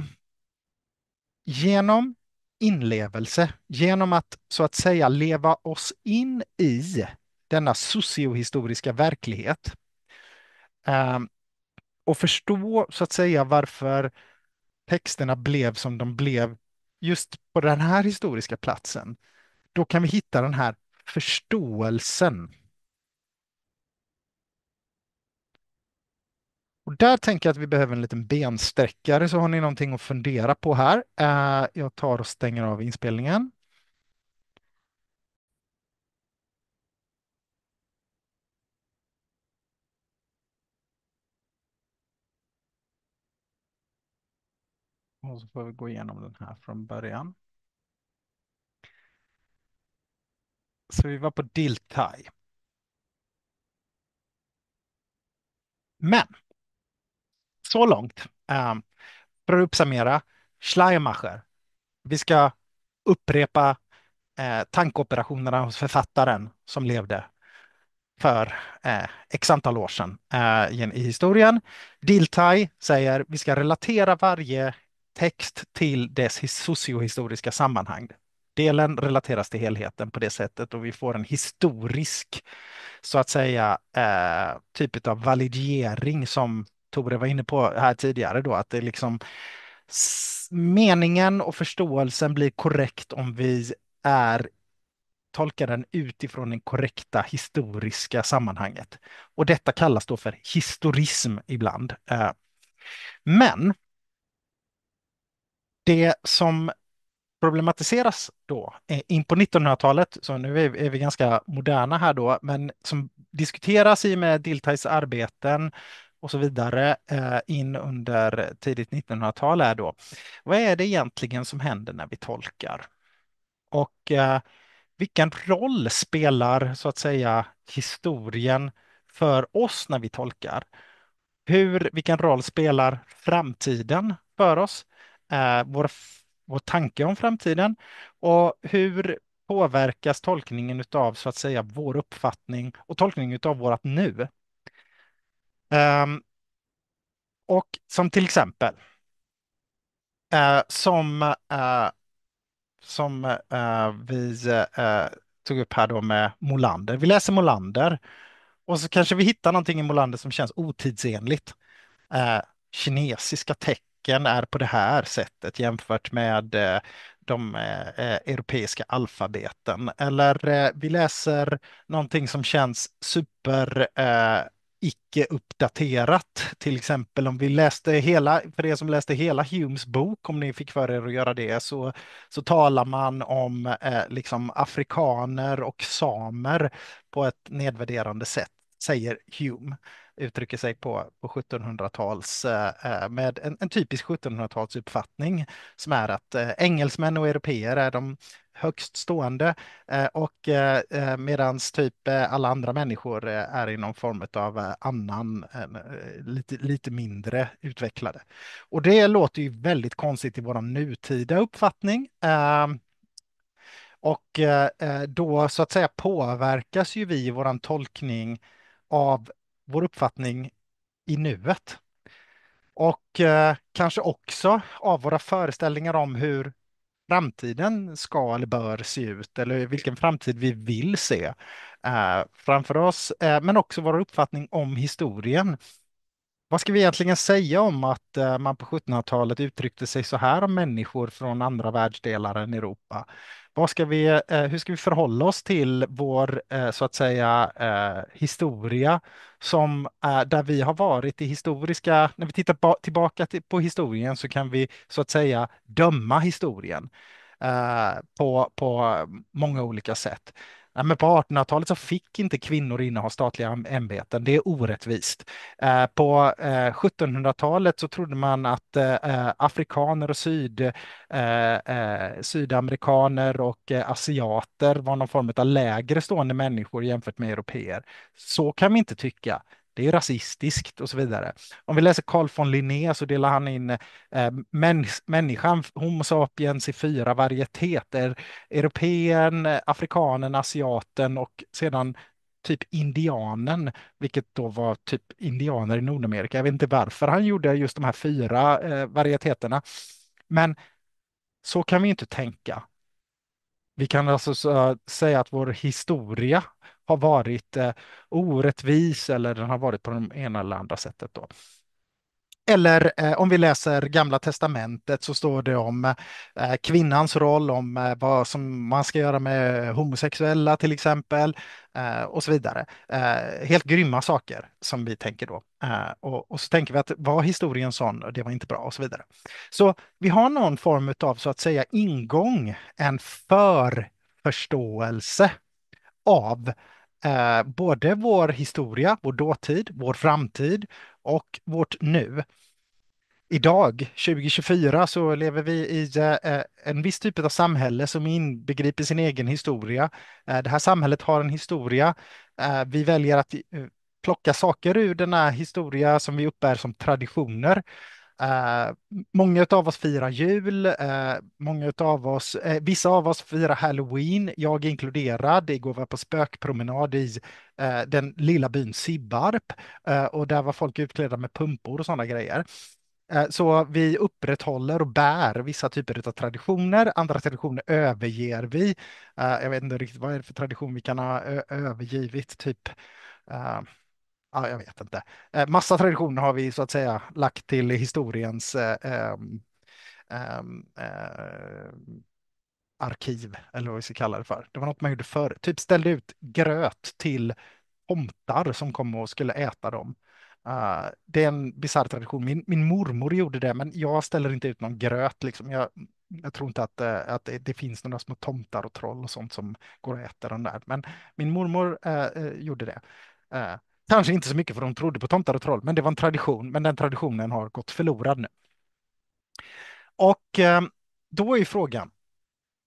genom inlevelse, genom att så att säga leva oss in i denna sociohistoriska verklighet Ehm, och förstå så att säga varför texterna blev som de blev just på den här historiska platsen, då kan vi hitta den här förståelsen. Och där tänker jag att vi behöver en liten bensträckare, så har ni någonting att fundera på här. Ehm, jag tar och stänger av inspelningen. Och så får vi gå igenom den här från början. Så vi var på Diltai. Men så långt. Um, för att uppsummera, Schleiermacher. Vi ska upprepa eh, tankeoperationerna hos författaren som levde för eh, x antal år sedan eh, i historien. Diltai säger vi ska relatera varje text till dess sociohistoriska sammanhang. Delen relateras till helheten på det sättet och vi får en historisk, så att säga, eh, typ av validering som Tore var inne på här tidigare då, att det är liksom meningen och förståelsen blir korrekt om vi är tolkar den utifrån det korrekta historiska sammanhanget. Och detta kallas då för historism ibland. Eh. Men det som problematiseras då eh, in på 1900-talet, så nu är vi, är vi ganska moderna här då, men som diskuteras i och med Diltais arbeten och så vidare eh, in under tidigt 1900-tal är då, vad är det egentligen som händer när vi tolkar? Och eh, vilken roll spelar så att säga historien för oss när vi tolkar? Hur, vilken roll spelar framtiden för oss? eh, vår, vår tanke om framtiden och hur påverkas tolkningen av så att säga vår uppfattning och tolkningen av vårt nu. Um, och som till exempel uh, som, uh, som uh, vi tog upp här då med Molander. Vi läser Molander och så kanske vi hittar någonting i Molander som känns otidsenligt. kinesiska tecken tecken är på det här sättet jämfört med eh, de eh, eh, europeiska alfabeten. Eller vi läser någonting som känns super icke uppdaterat. Till exempel om vi läste hela, för er som läste hela Humes bok, om ni fick för er att göra det, så, så talar man om eh, liksom afrikaner och samer på ett nedvärderande sätt, säger Hume uttrycker sig på, på 1700-tals, eh, eh, med en, en typisk 1700-talsuppfattning som är att eh, engelsmän och europeer är de högst stående och medan typ alla andra människor är i någon form av annan, lite, lite mindre utvecklade. Och det låter ju väldigt konstigt i vår nutida uppfattning. Ehm, och då så att säga påverkas ju vi i vår tolkning av vår uppfattning i nuet. Och eh, kanske också av våra föreställningar om hur framtiden ska eller bör se ut eller vilken framtid vi vill se eh, framför oss, eh, men också vår uppfattning om historien. Vad ska vi egentligen säga om att eh, man på 1700-talet uttryckte sig så här om människor från andra världsdelar än Europa? Vad ska vi, eh, hur ska vi förhålla oss till vår, eh, så att säga, eh, historia som är där vi har varit i historiska, när vi tittar tillbaka till, på historien så kan vi så att säga döma historien eh, på, på eh, många olika sätt. Nej, men på 1800-talet så fick inte kvinnor inneha statliga ämbeten. Det är orättvist. Eh, på 1700-talet eh, så trodde man att eh, afrikaner och syd, sydamerikaner och asiater var någon form av lägre stående människor jämfört med europeer. Så kan vi inte tycka det är rasistiskt och så vidare. Om vi läser Carl von Linné så delar han in eh, människan, Homo sapiens, i fyra varieteter. Europeen, afrikanen, asiaten och sedan typ indianen, vilket då var typ indianer i Nordamerika. Jag vet inte varför han gjorde just de här fyra eh, varieteterna. Men så kan vi inte tänka. Vi kan alltså eh, säga att vår historia har varit eh, orättvis eller den har varit på det ena eller andra sättet. Då. Eller eh, om vi läser Gamla testamentet så står det om eh, kvinnans roll, om eh, vad som man ska göra med homosexuella till exempel eh, och så vidare. Eh, helt grymma saker som vi tänker då. Eh, och, och, så tänker vi att var historien sån, det var inte bra och så vidare. Så vi har någon form av så att säga ingång, en förförståelse av eh, både vår historia, vår dåtid, vår framtid och vårt nu. Idag, 2024, så lever vi i eh, en viss typ av samhälle som inbegriper sin egen historia. Eh, det här samhället har en historia. Eh, vi väljer att plocka saker ur denna historia som vi uppbär som traditioner. Eh, många av oss firar jul, eh, många av oss, eh, vissa av oss firar halloween, jag inkluderad. Igår var jag på spökpromenad i eh, den lilla byn Sibbarp eh, och där var folk utklädda med pumpor och sådana grejer. Eh, så vi upprätthåller och bär vissa typer av traditioner, andra traditioner överger vi. Jag vet inte riktigt vad är det för tradition vi kan ha övergivit, typ ja, jag vet inte. Eh, massa traditioner har vi så att säga lagt till historiens eh, ehm, ehm, eh, arkiv, eller vad vi ska kalla det för. Det var något man gjorde förr, typ ställde ut gröt till tomtar som kom och skulle äta dem. Uh, det är en bisarr tradition. Min, min mormor gjorde det, men jag ställer inte ut någon gröt. Liksom. Jag, jag tror inte att, eh, att det, det finns några små tomtar och troll och sånt som går och äter den där. Men min mormor uh, gjorde det. Uh, Kanske inte så mycket för de trodde på tomtar och troll, men det var en tradition. Men den traditionen har gått förlorad nu. Och eh, då är frågan,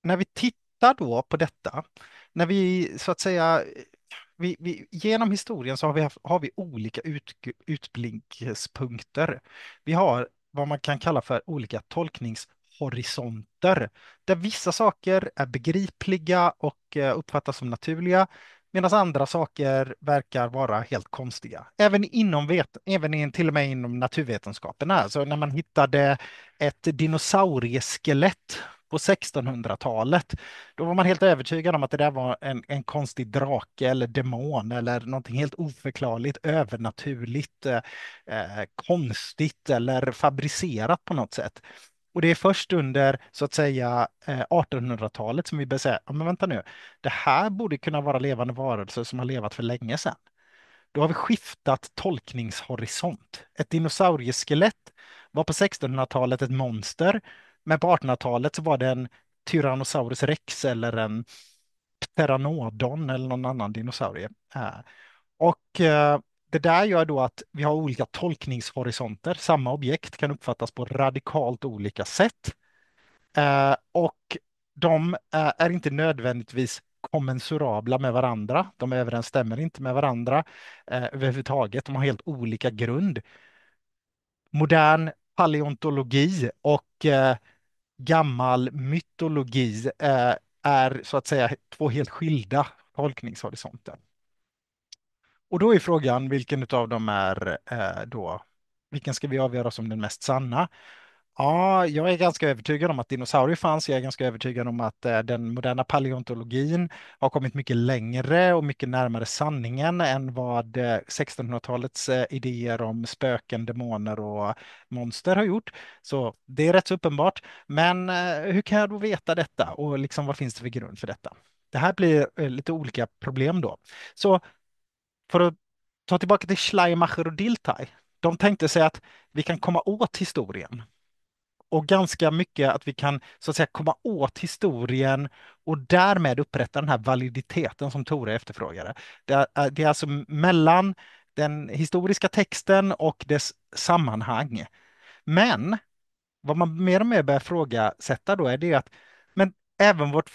när vi tittar då på detta, när vi så att säga, vi, vi, genom historien så har vi, haft, har vi olika ut, utblinkspunkter. Vi har vad man kan kalla för olika tolkningshorisonter, där vissa saker är begripliga och eh, uppfattas som naturliga Medan andra saker verkar vara helt konstiga. Även inom vet, även in, till och med inom naturvetenskaperna. Så när man hittade ett dinosaurieskelett på 1600-talet, då var man helt övertygad om att det där var en, en konstig drake eller demon eller någonting helt oförklarligt, övernaturligt, eh, eh konstigt eller fabricerat på något sätt. Och det är först under så att säga 1800-talet eh, som vi börjar säga, men vänta nu, det här borde kunna vara levande varelser som har levat för länge sedan. Då har vi skiftat tolkningshorisont. Ett dinosaurieskelett var på 1600-talet ett monster, men på 1800-talet så var det en Tyrannosaurus rex eller en Pteranodon eller någon annan dinosaurie. Eh, och eh, det där gör då att vi har olika tolkningshorisonter. Samma objekt kan uppfattas på radikalt olika sätt. Eh, och de eh, är inte nödvändigtvis kommensurabla med varandra. De överensstämmer inte med varandra eh, överhuvudtaget. De har helt olika grund. Modern paleontologi och eh, gammal mytologi eh, är så att säga två helt skilda tolkningshorisonter. Och då är frågan vilken av dem är eh, då, vilken ska vi avgöra som den mest sanna? Ja, jag är ganska övertygad om att dinosaurier fanns. Jag är ganska övertygad om att eh, den moderna paleontologin har kommit mycket längre och mycket närmare sanningen än vad 1600-talets eh, idéer om spöken, demoner och monster har gjort. Så det är rätt så uppenbart. Men hur kan jag då veta detta och liksom vad finns det för grund för detta? Det här blir lite olika problem då. Så för att ta tillbaka till Schleimacher och Diltaj. De tänkte sig att vi kan komma åt historien. Och ganska mycket att vi kan så att säga komma åt historien och därmed upprätta den här validiteten som Tore efterfrågade. Det är, eh, det är alltså mellan den historiska texten och dess sammanhang. Men vad man mer och mer börjar frågasätta då är det att men även vårt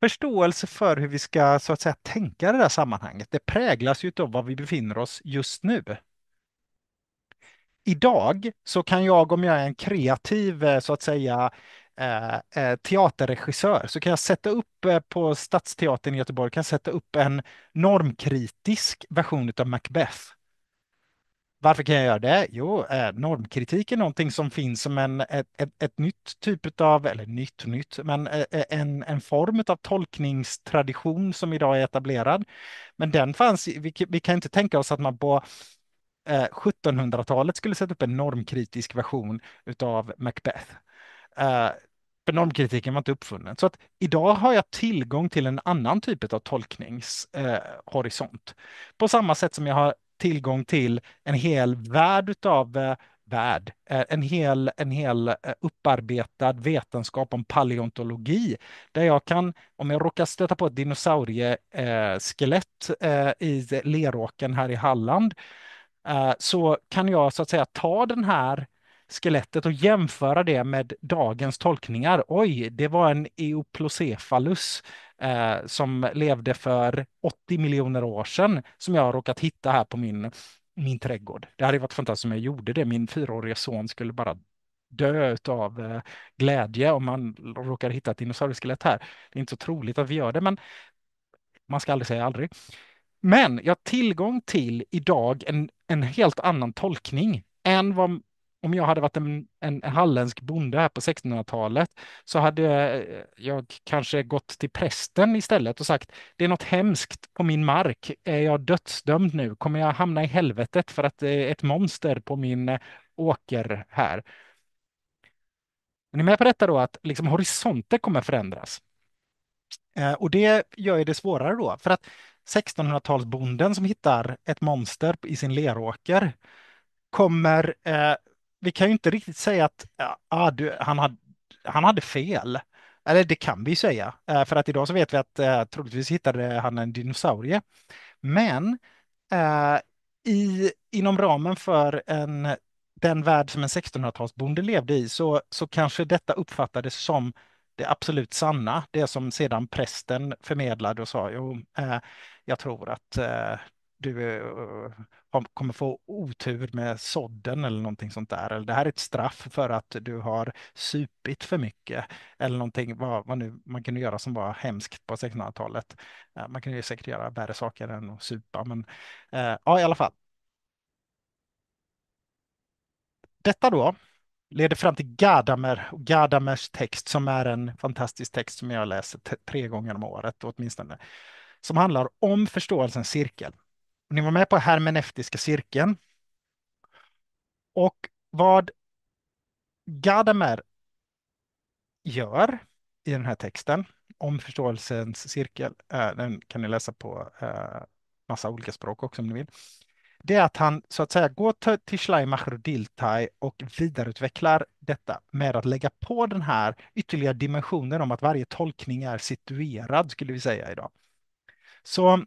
förståelse för hur vi ska så att säga tänka det där sammanhanget. Det präglas ju av var vi befinner oss just nu. Idag så kan jag, om jag är en kreativ eh, så att säga eh, eh, teaterregissör, så kan jag sätta upp på Stadsteatern i Göteborg, kan sätta upp en normkritisk version av Macbeth varför kan jag göra det? Jo, eh, normkritik är någonting som finns som en, ett, ett, ett nytt typ av, eller nytt nytt, men eh, eh, en, en form av tolkningstradition som idag är etablerad. Men den fanns, vi, vi kan inte tänka oss att man på 1700-talet skulle sätta upp en normkritisk version av Macbeth. För normkritiken var inte uppfunnen. Så att idag har jag tillgång till en annan typ av tolkningshorisont. På samma sätt som jag har tillgång till en hel värld av eh, värld, eh, en hel, en hel eh, upparbetad vetenskap om paleontologi, där jag kan, om jag råkar stöta på ett dinosaurieskelett i leråken här i Halland, så kan jag så att säga ta den här skelettet och jämföra det med dagens tolkningar. Oj, det var en Eoplocephalus eh, som levde för 80 miljoner år sedan som jag har råkat hitta här på min, min trädgård. Det hade varit fantastiskt om jag gjorde det. Min fyraåriga son skulle bara dö av eh, glädje om man råkar hitta ett dinosaurieskelett här. Det är inte så troligt att vi gör det, men man ska aldrig säga aldrig. Men jag har tillgång till idag en, en helt annan tolkning än vad om jag hade varit en, en, en halländsk bonde här på 1600-talet så hade jag kanske gått till prästen istället och sagt det är något hemskt på min mark. Är jag dödsdömd nu? Kommer jag hamna i helvetet för att det eh, är ett monster på min eh, åker här? Är ni med på detta då att liksom horisonter kommer förändras? Eh, och det gör det svårare då, för att 1600-talsbonden som hittar ett monster i sin leråker kommer eh, vi kan ju inte riktigt säga att ah, du, han, hade, han hade fel. Eller det kan vi säga, eh, för att idag så vet vi att eh, troligtvis hittade han en dinosaurie. Men eh, i, inom ramen för en, den värld som en 1600-talsbonde levde i så, så kanske detta uppfattades som det absolut sanna, det som sedan prästen förmedlade och sa, jo, eh, jag tror att eh, du eh, kommer få otur med sodden eller någonting sånt där. Eller det här är ett straff för att du har supit för mycket. Eller någonting, vad, vad nu man kunde göra som var hemskt på 1600-talet. Eh, man kunde ju säkert göra värre saker än att supa, men eh, ja, i alla fall. Detta då leder fram till Gadamer och Gadamers text som är en fantastisk text som jag läser tre gånger om året åtminstone. Som handlar om förståelsens cirkel. Ni var med på hermeneutiska cirkeln. Och vad Gadamer gör i den här texten om förståelsens cirkel, eh, den kan ni läsa på eh, massa olika språk också om ni vill, det är att han så att säga går till Schleimacher och Diltai och vidareutvecklar detta med att lägga på den här ytterligare dimensionen om att varje tolkning är situerad, skulle vi säga idag. Så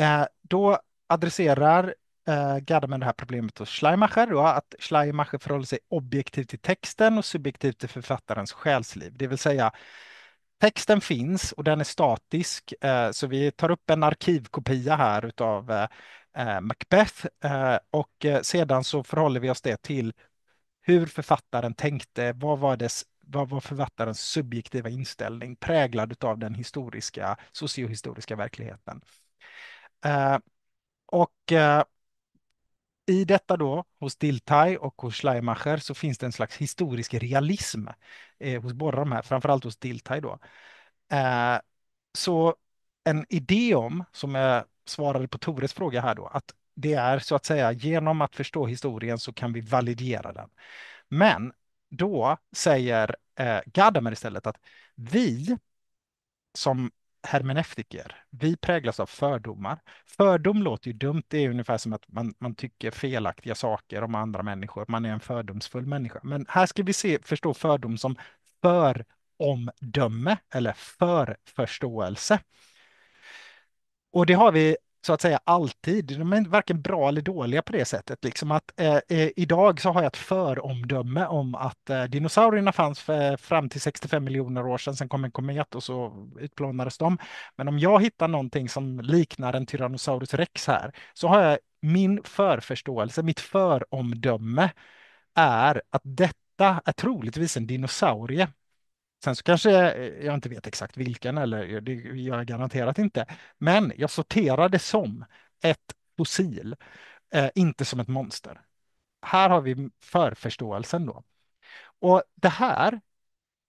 Eh, då adresserar eh, det här problemet hos Schleimacher, då, att Schleimacher förhåller sig objektivt till texten och subjektivt till författarens själsliv, det vill säga texten finns och den är statisk, eh, så vi tar upp en arkivkopia här utav eh, Macbeth och sedan så förhåller vi oss det till hur författaren tänkte, vad var dess vad var författarens subjektiva inställning präglad av den historiska, sociohistoriska verkligheten? Eh, och eh, i detta då, hos Diltaj och hos Schleimacher, så finns det en slags historisk realism eh, hos båda de här, framförallt hos Diltaj då. så en idé om, som jag svarade på Tores fråga här då, att det är så att säga genom att förstå historien så kan vi validera den. Men då säger eh, Gadamer istället att vi som hermeneutiker. Vi präglas av fördomar. Fördom låter ju dumt. Det är ungefär som att man, man tycker felaktiga saker om andra människor. Man är en fördomsfull människa. Men här ska vi se, förstå fördom som föromdöme eller förförståelse. Och det har vi så att säga alltid. De är varken bra eller dåliga på det sättet. Liksom att, eh, eh, idag så har jag ett föromdöme om att eh, dinosaurierna fanns fram till 65 miljoner år sedan. Sen kom en komet och så utplånades de. Men om jag hittar någonting som liknar en Tyrannosaurus rex här så har jag min förförståelse, mitt föromdöme är att detta är troligtvis en dinosaurie Sen så kanske eh, jag inte vet exakt vilken, eller eh, det gör jag garanterat inte. Men jag sorterar det som ett fossil, eh, inte som ett monster. Här har vi förförståelsen då. Och det här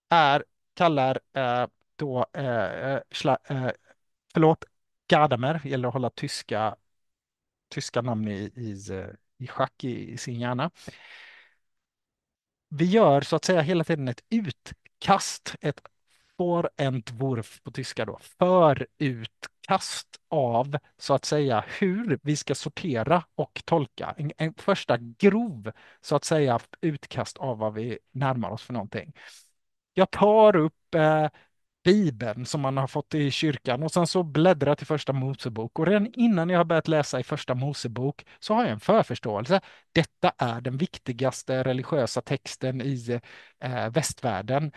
är, kallar eh, då, eh, eh schla, eh, förlåt, Gadamer, gäller att hålla tyska, tyska namn i, i, i schack i, i sin hjärna. Vi gör så att säga hela tiden ett ut utkast, ett Vorentwurf på tyska då, förutkast av så att säga hur vi ska sortera och tolka. En, en, första grov så att säga utkast av vad vi närmar oss för någonting. Jag tar upp eh, Bibeln som man har fått i kyrkan och sen så bläddra till första Mosebok. Och redan innan jag har börjat läsa i första Mosebok så har jag en förförståelse. Detta är den viktigaste religiösa texten i eh, västvärlden.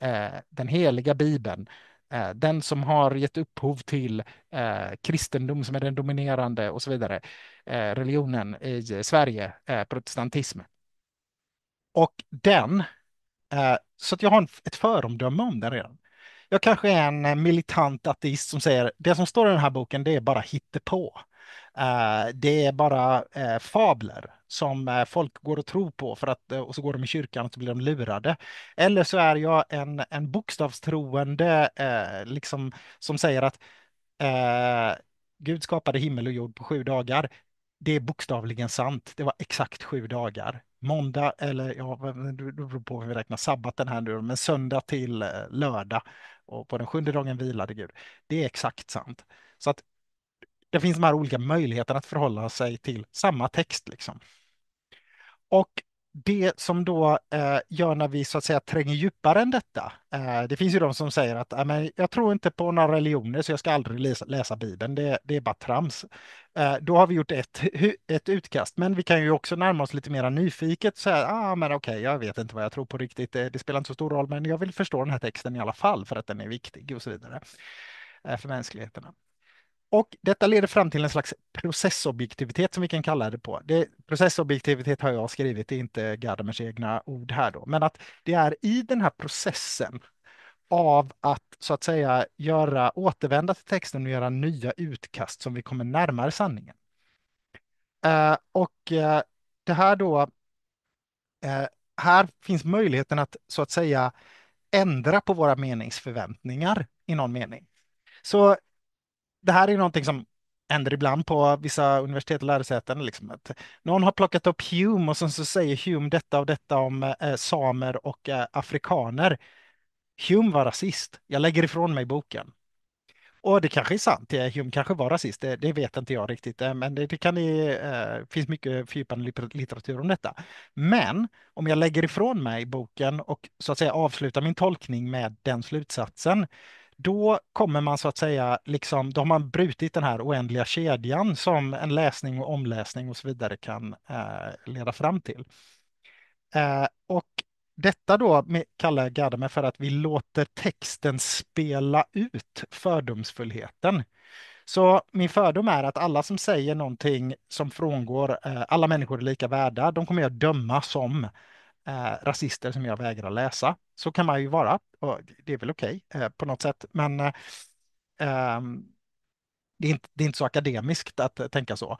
Eh, den heliga Bibeln. Eh, den som har gett upphov till eh, kristendom som är den dominerande och så vidare. Eh, religionen i Sverige, eh, protestantism. Och den, så att jag har en, ett föromdöme om den redan jag kanske är en eh, militant ateist som säger det som står i den här boken, det är bara hittepå. Uh, det är bara uh, fabler som uh, folk går och tror på för att, och så går de i kyrkan och så blir de lurade. Eller så är jag en, en bokstavstroende liksom, som säger att Gud skapade himmel och jord på sju dagar. Det är bokstavligen sant. Det var exakt sju dagar. Måndag, eller ja, det beror på hur vi räknar sabbaten här nu, men söndag till lördag och på den sjunde dagen vilade Gud. Det är exakt sant. Så att det finns de här olika möjligheterna att förhålla sig till samma text. Liksom. Och det som då eh, gör när vi så att säga tränger djupare än detta. Eh, det finns ju de som säger att jag tror inte på några religioner så jag ska aldrig läsa, läsa Bibeln, det, det är bara trams. Eh, då har vi gjort ett, ett utkast, men vi kan ju också närma oss lite mer nyfiket. Så här, ah, men okej, okay, jag vet inte vad jag tror på riktigt. Det, eh, det, spelar inte så stor roll, men jag vill förstå den här texten i alla fall för att den är viktig och så vidare eh, för mänskligheten. Och detta leder fram till en slags processobjektivitet som vi kan kalla det på. Det, processobjektivitet har jag skrivit, det är inte Gardamers egna ord här då, men att det är i den här processen av att så att säga göra återvända till texten och göra nya utkast som vi kommer närmare sanningen. Eh, och eh, det här då, eh, här finns möjligheten att så att säga ändra på våra meningsförväntningar i någon mening. Så det här är någonting som händer ibland på vissa universitet och lärosäten. Liksom att någon har plockat upp Hume och sen så säger Hume detta och detta om eh, samer och eh, afrikaner. Hume var rasist. Jag lägger ifrån mig boken. Och det kanske är sant, Hume kanske var rasist, det, det vet inte jag riktigt, eh, men det, det kan ni, eh, finns mycket fördjupande litteratur om detta. Men om jag lägger ifrån mig boken och så att säga avslutar min tolkning med den slutsatsen, då kommer man så att säga, liksom, då har man brutit den här oändliga kedjan som en läsning och omläsning och så vidare kan eh, leda fram till. Eh, och detta då kallar Gadamer för att vi låter texten spela ut fördomsfullheten. Så min fördom är att alla som säger någonting som frångår eh, alla människor är lika värda, de kommer jag döma som eh, rasister som jag vägrar läsa. Så kan man ju vara, och det är väl okej okay, eh, på något sätt, men eh, ehm, det, är inte, det är inte så akademiskt att eh, tänka så.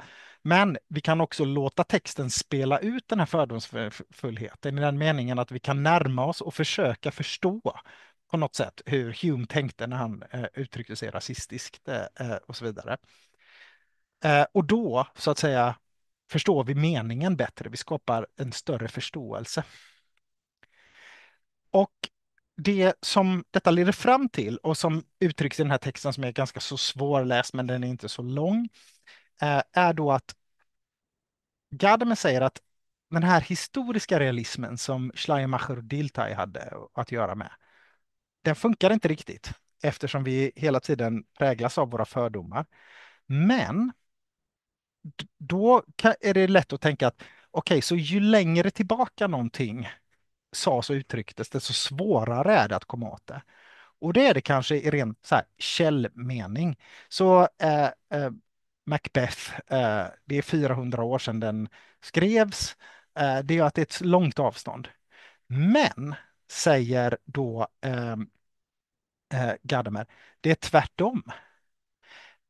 Men vi kan också låta texten spela ut den här fördomsfullheten i den meningen att vi kan närma oss och försöka förstå på något sätt hur Hume tänkte när han eh, uttryckte sig rasistiskt eh, eh, och så vidare. Eh, och då, så att säga, förstår vi meningen bättre. Vi skapar en större förståelse. Och det som detta leder fram till och som uttrycks i den här texten som är ganska så svårläst, men den är inte så lång, Eh, är då att Gadamer säger att den här historiska realismen som Schleiermacher och Diltai hade att göra med, den funkar inte riktigt eftersom vi hela tiden präglas av våra fördomar. Men då är det lätt att tänka att okej, okay, så ju längre tillbaka någonting sades och uttrycktes, desto svårare är det att komma åt det. Och det är det kanske i ren så här, källmening. Så eh, eh, Macbeth. Eh, det är 400 år sedan den skrevs. Eh, det gör att det är ett långt avstånd. Men, säger då ehm, eh, Gadamer, det är tvärtom.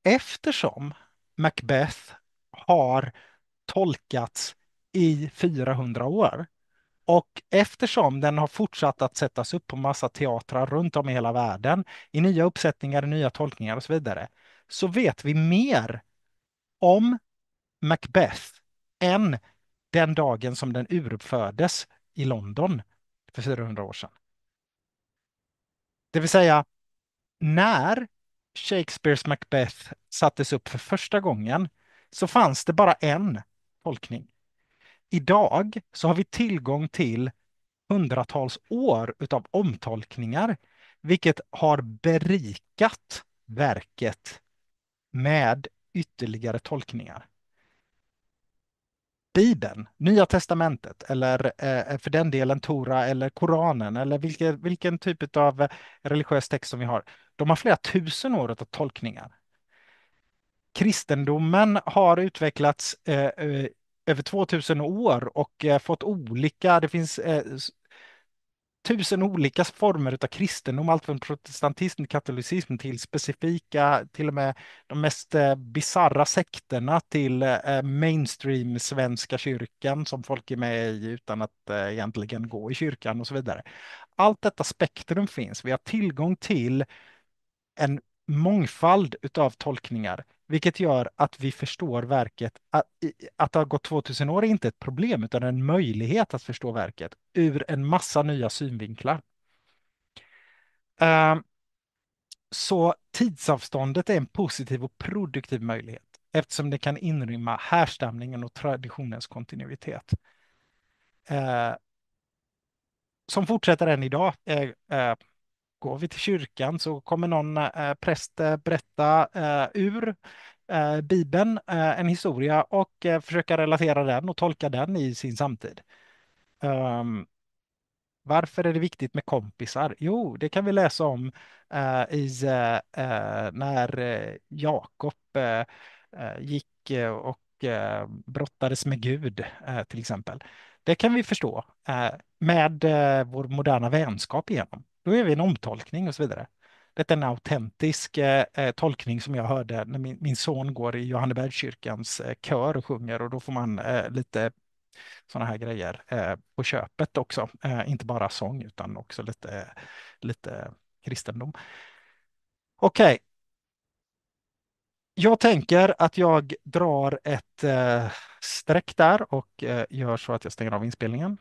Eftersom Macbeth har tolkats i 400 år och eftersom den har fortsatt att sättas upp på massa teatrar runt om i hela världen i nya uppsättningar, i nya tolkningar och så vidare, så vet vi mer om Macbeth än den dagen som den uruppfördes i London för 400 år sedan. Det vill säga, när Shakespeares Macbeth sattes upp för första gången så fanns det bara en tolkning. Idag så har vi tillgång till hundratals år av omtolkningar, vilket har berikat verket med ytterligare tolkningar. Bibeln, Nya Testamentet eller eh, för den delen Tora eller Koranen eller vilken, vilken typ av eh, religiös text som vi har. De har flera tusen år av tolkningar. Kristendomen har utvecklats eh, över 2000 år och fått olika, det finns tusen olika former av kristendom, allt från protestantism till katolicism till specifika, till och med de mest eh, bizarra sekterna till eh, mainstream svenska kyrkan som folk är med i utan att eh, egentligen gå i kyrkan och så vidare. Allt detta spektrum finns. Vi har tillgång till en mångfald av tolkningar vilket gör att vi förstår verket. Att, att det har gått 2000 år är inte ett problem, utan en möjlighet att förstå verket ur en massa nya synvinklar. Ehm, så tidsavståndet är en positiv och produktiv möjlighet eftersom det kan inrymma härstamningen och traditionens kontinuitet. Ehm, som fortsätter än idag eh, eh, går vi till kyrkan så kommer någon eh, präst eh, berätta eh, ur eh, Bibeln eh, en historia och eh, försöka relatera den och tolka den i sin samtid. Um, varför är det viktigt med kompisar? Jo, det kan vi läsa om eh, i när Jakob gick och brottades med Gud till exempel. Det kan vi förstå med vår moderna vänskap igenom. Då är vi en omtolkning och så vidare. Det är en autentisk eh, eh, tolkning som jag hörde när min, min son går i Johannebergskyrkans eh, kör och sjunger och då får man eh, lite sådana här grejer eh, på köpet också. Eh, inte bara sång utan också lite, lite kristendom. Okej. Okay. Jag tänker att jag drar ett streck där och gör så att jag stänger av inspelningen.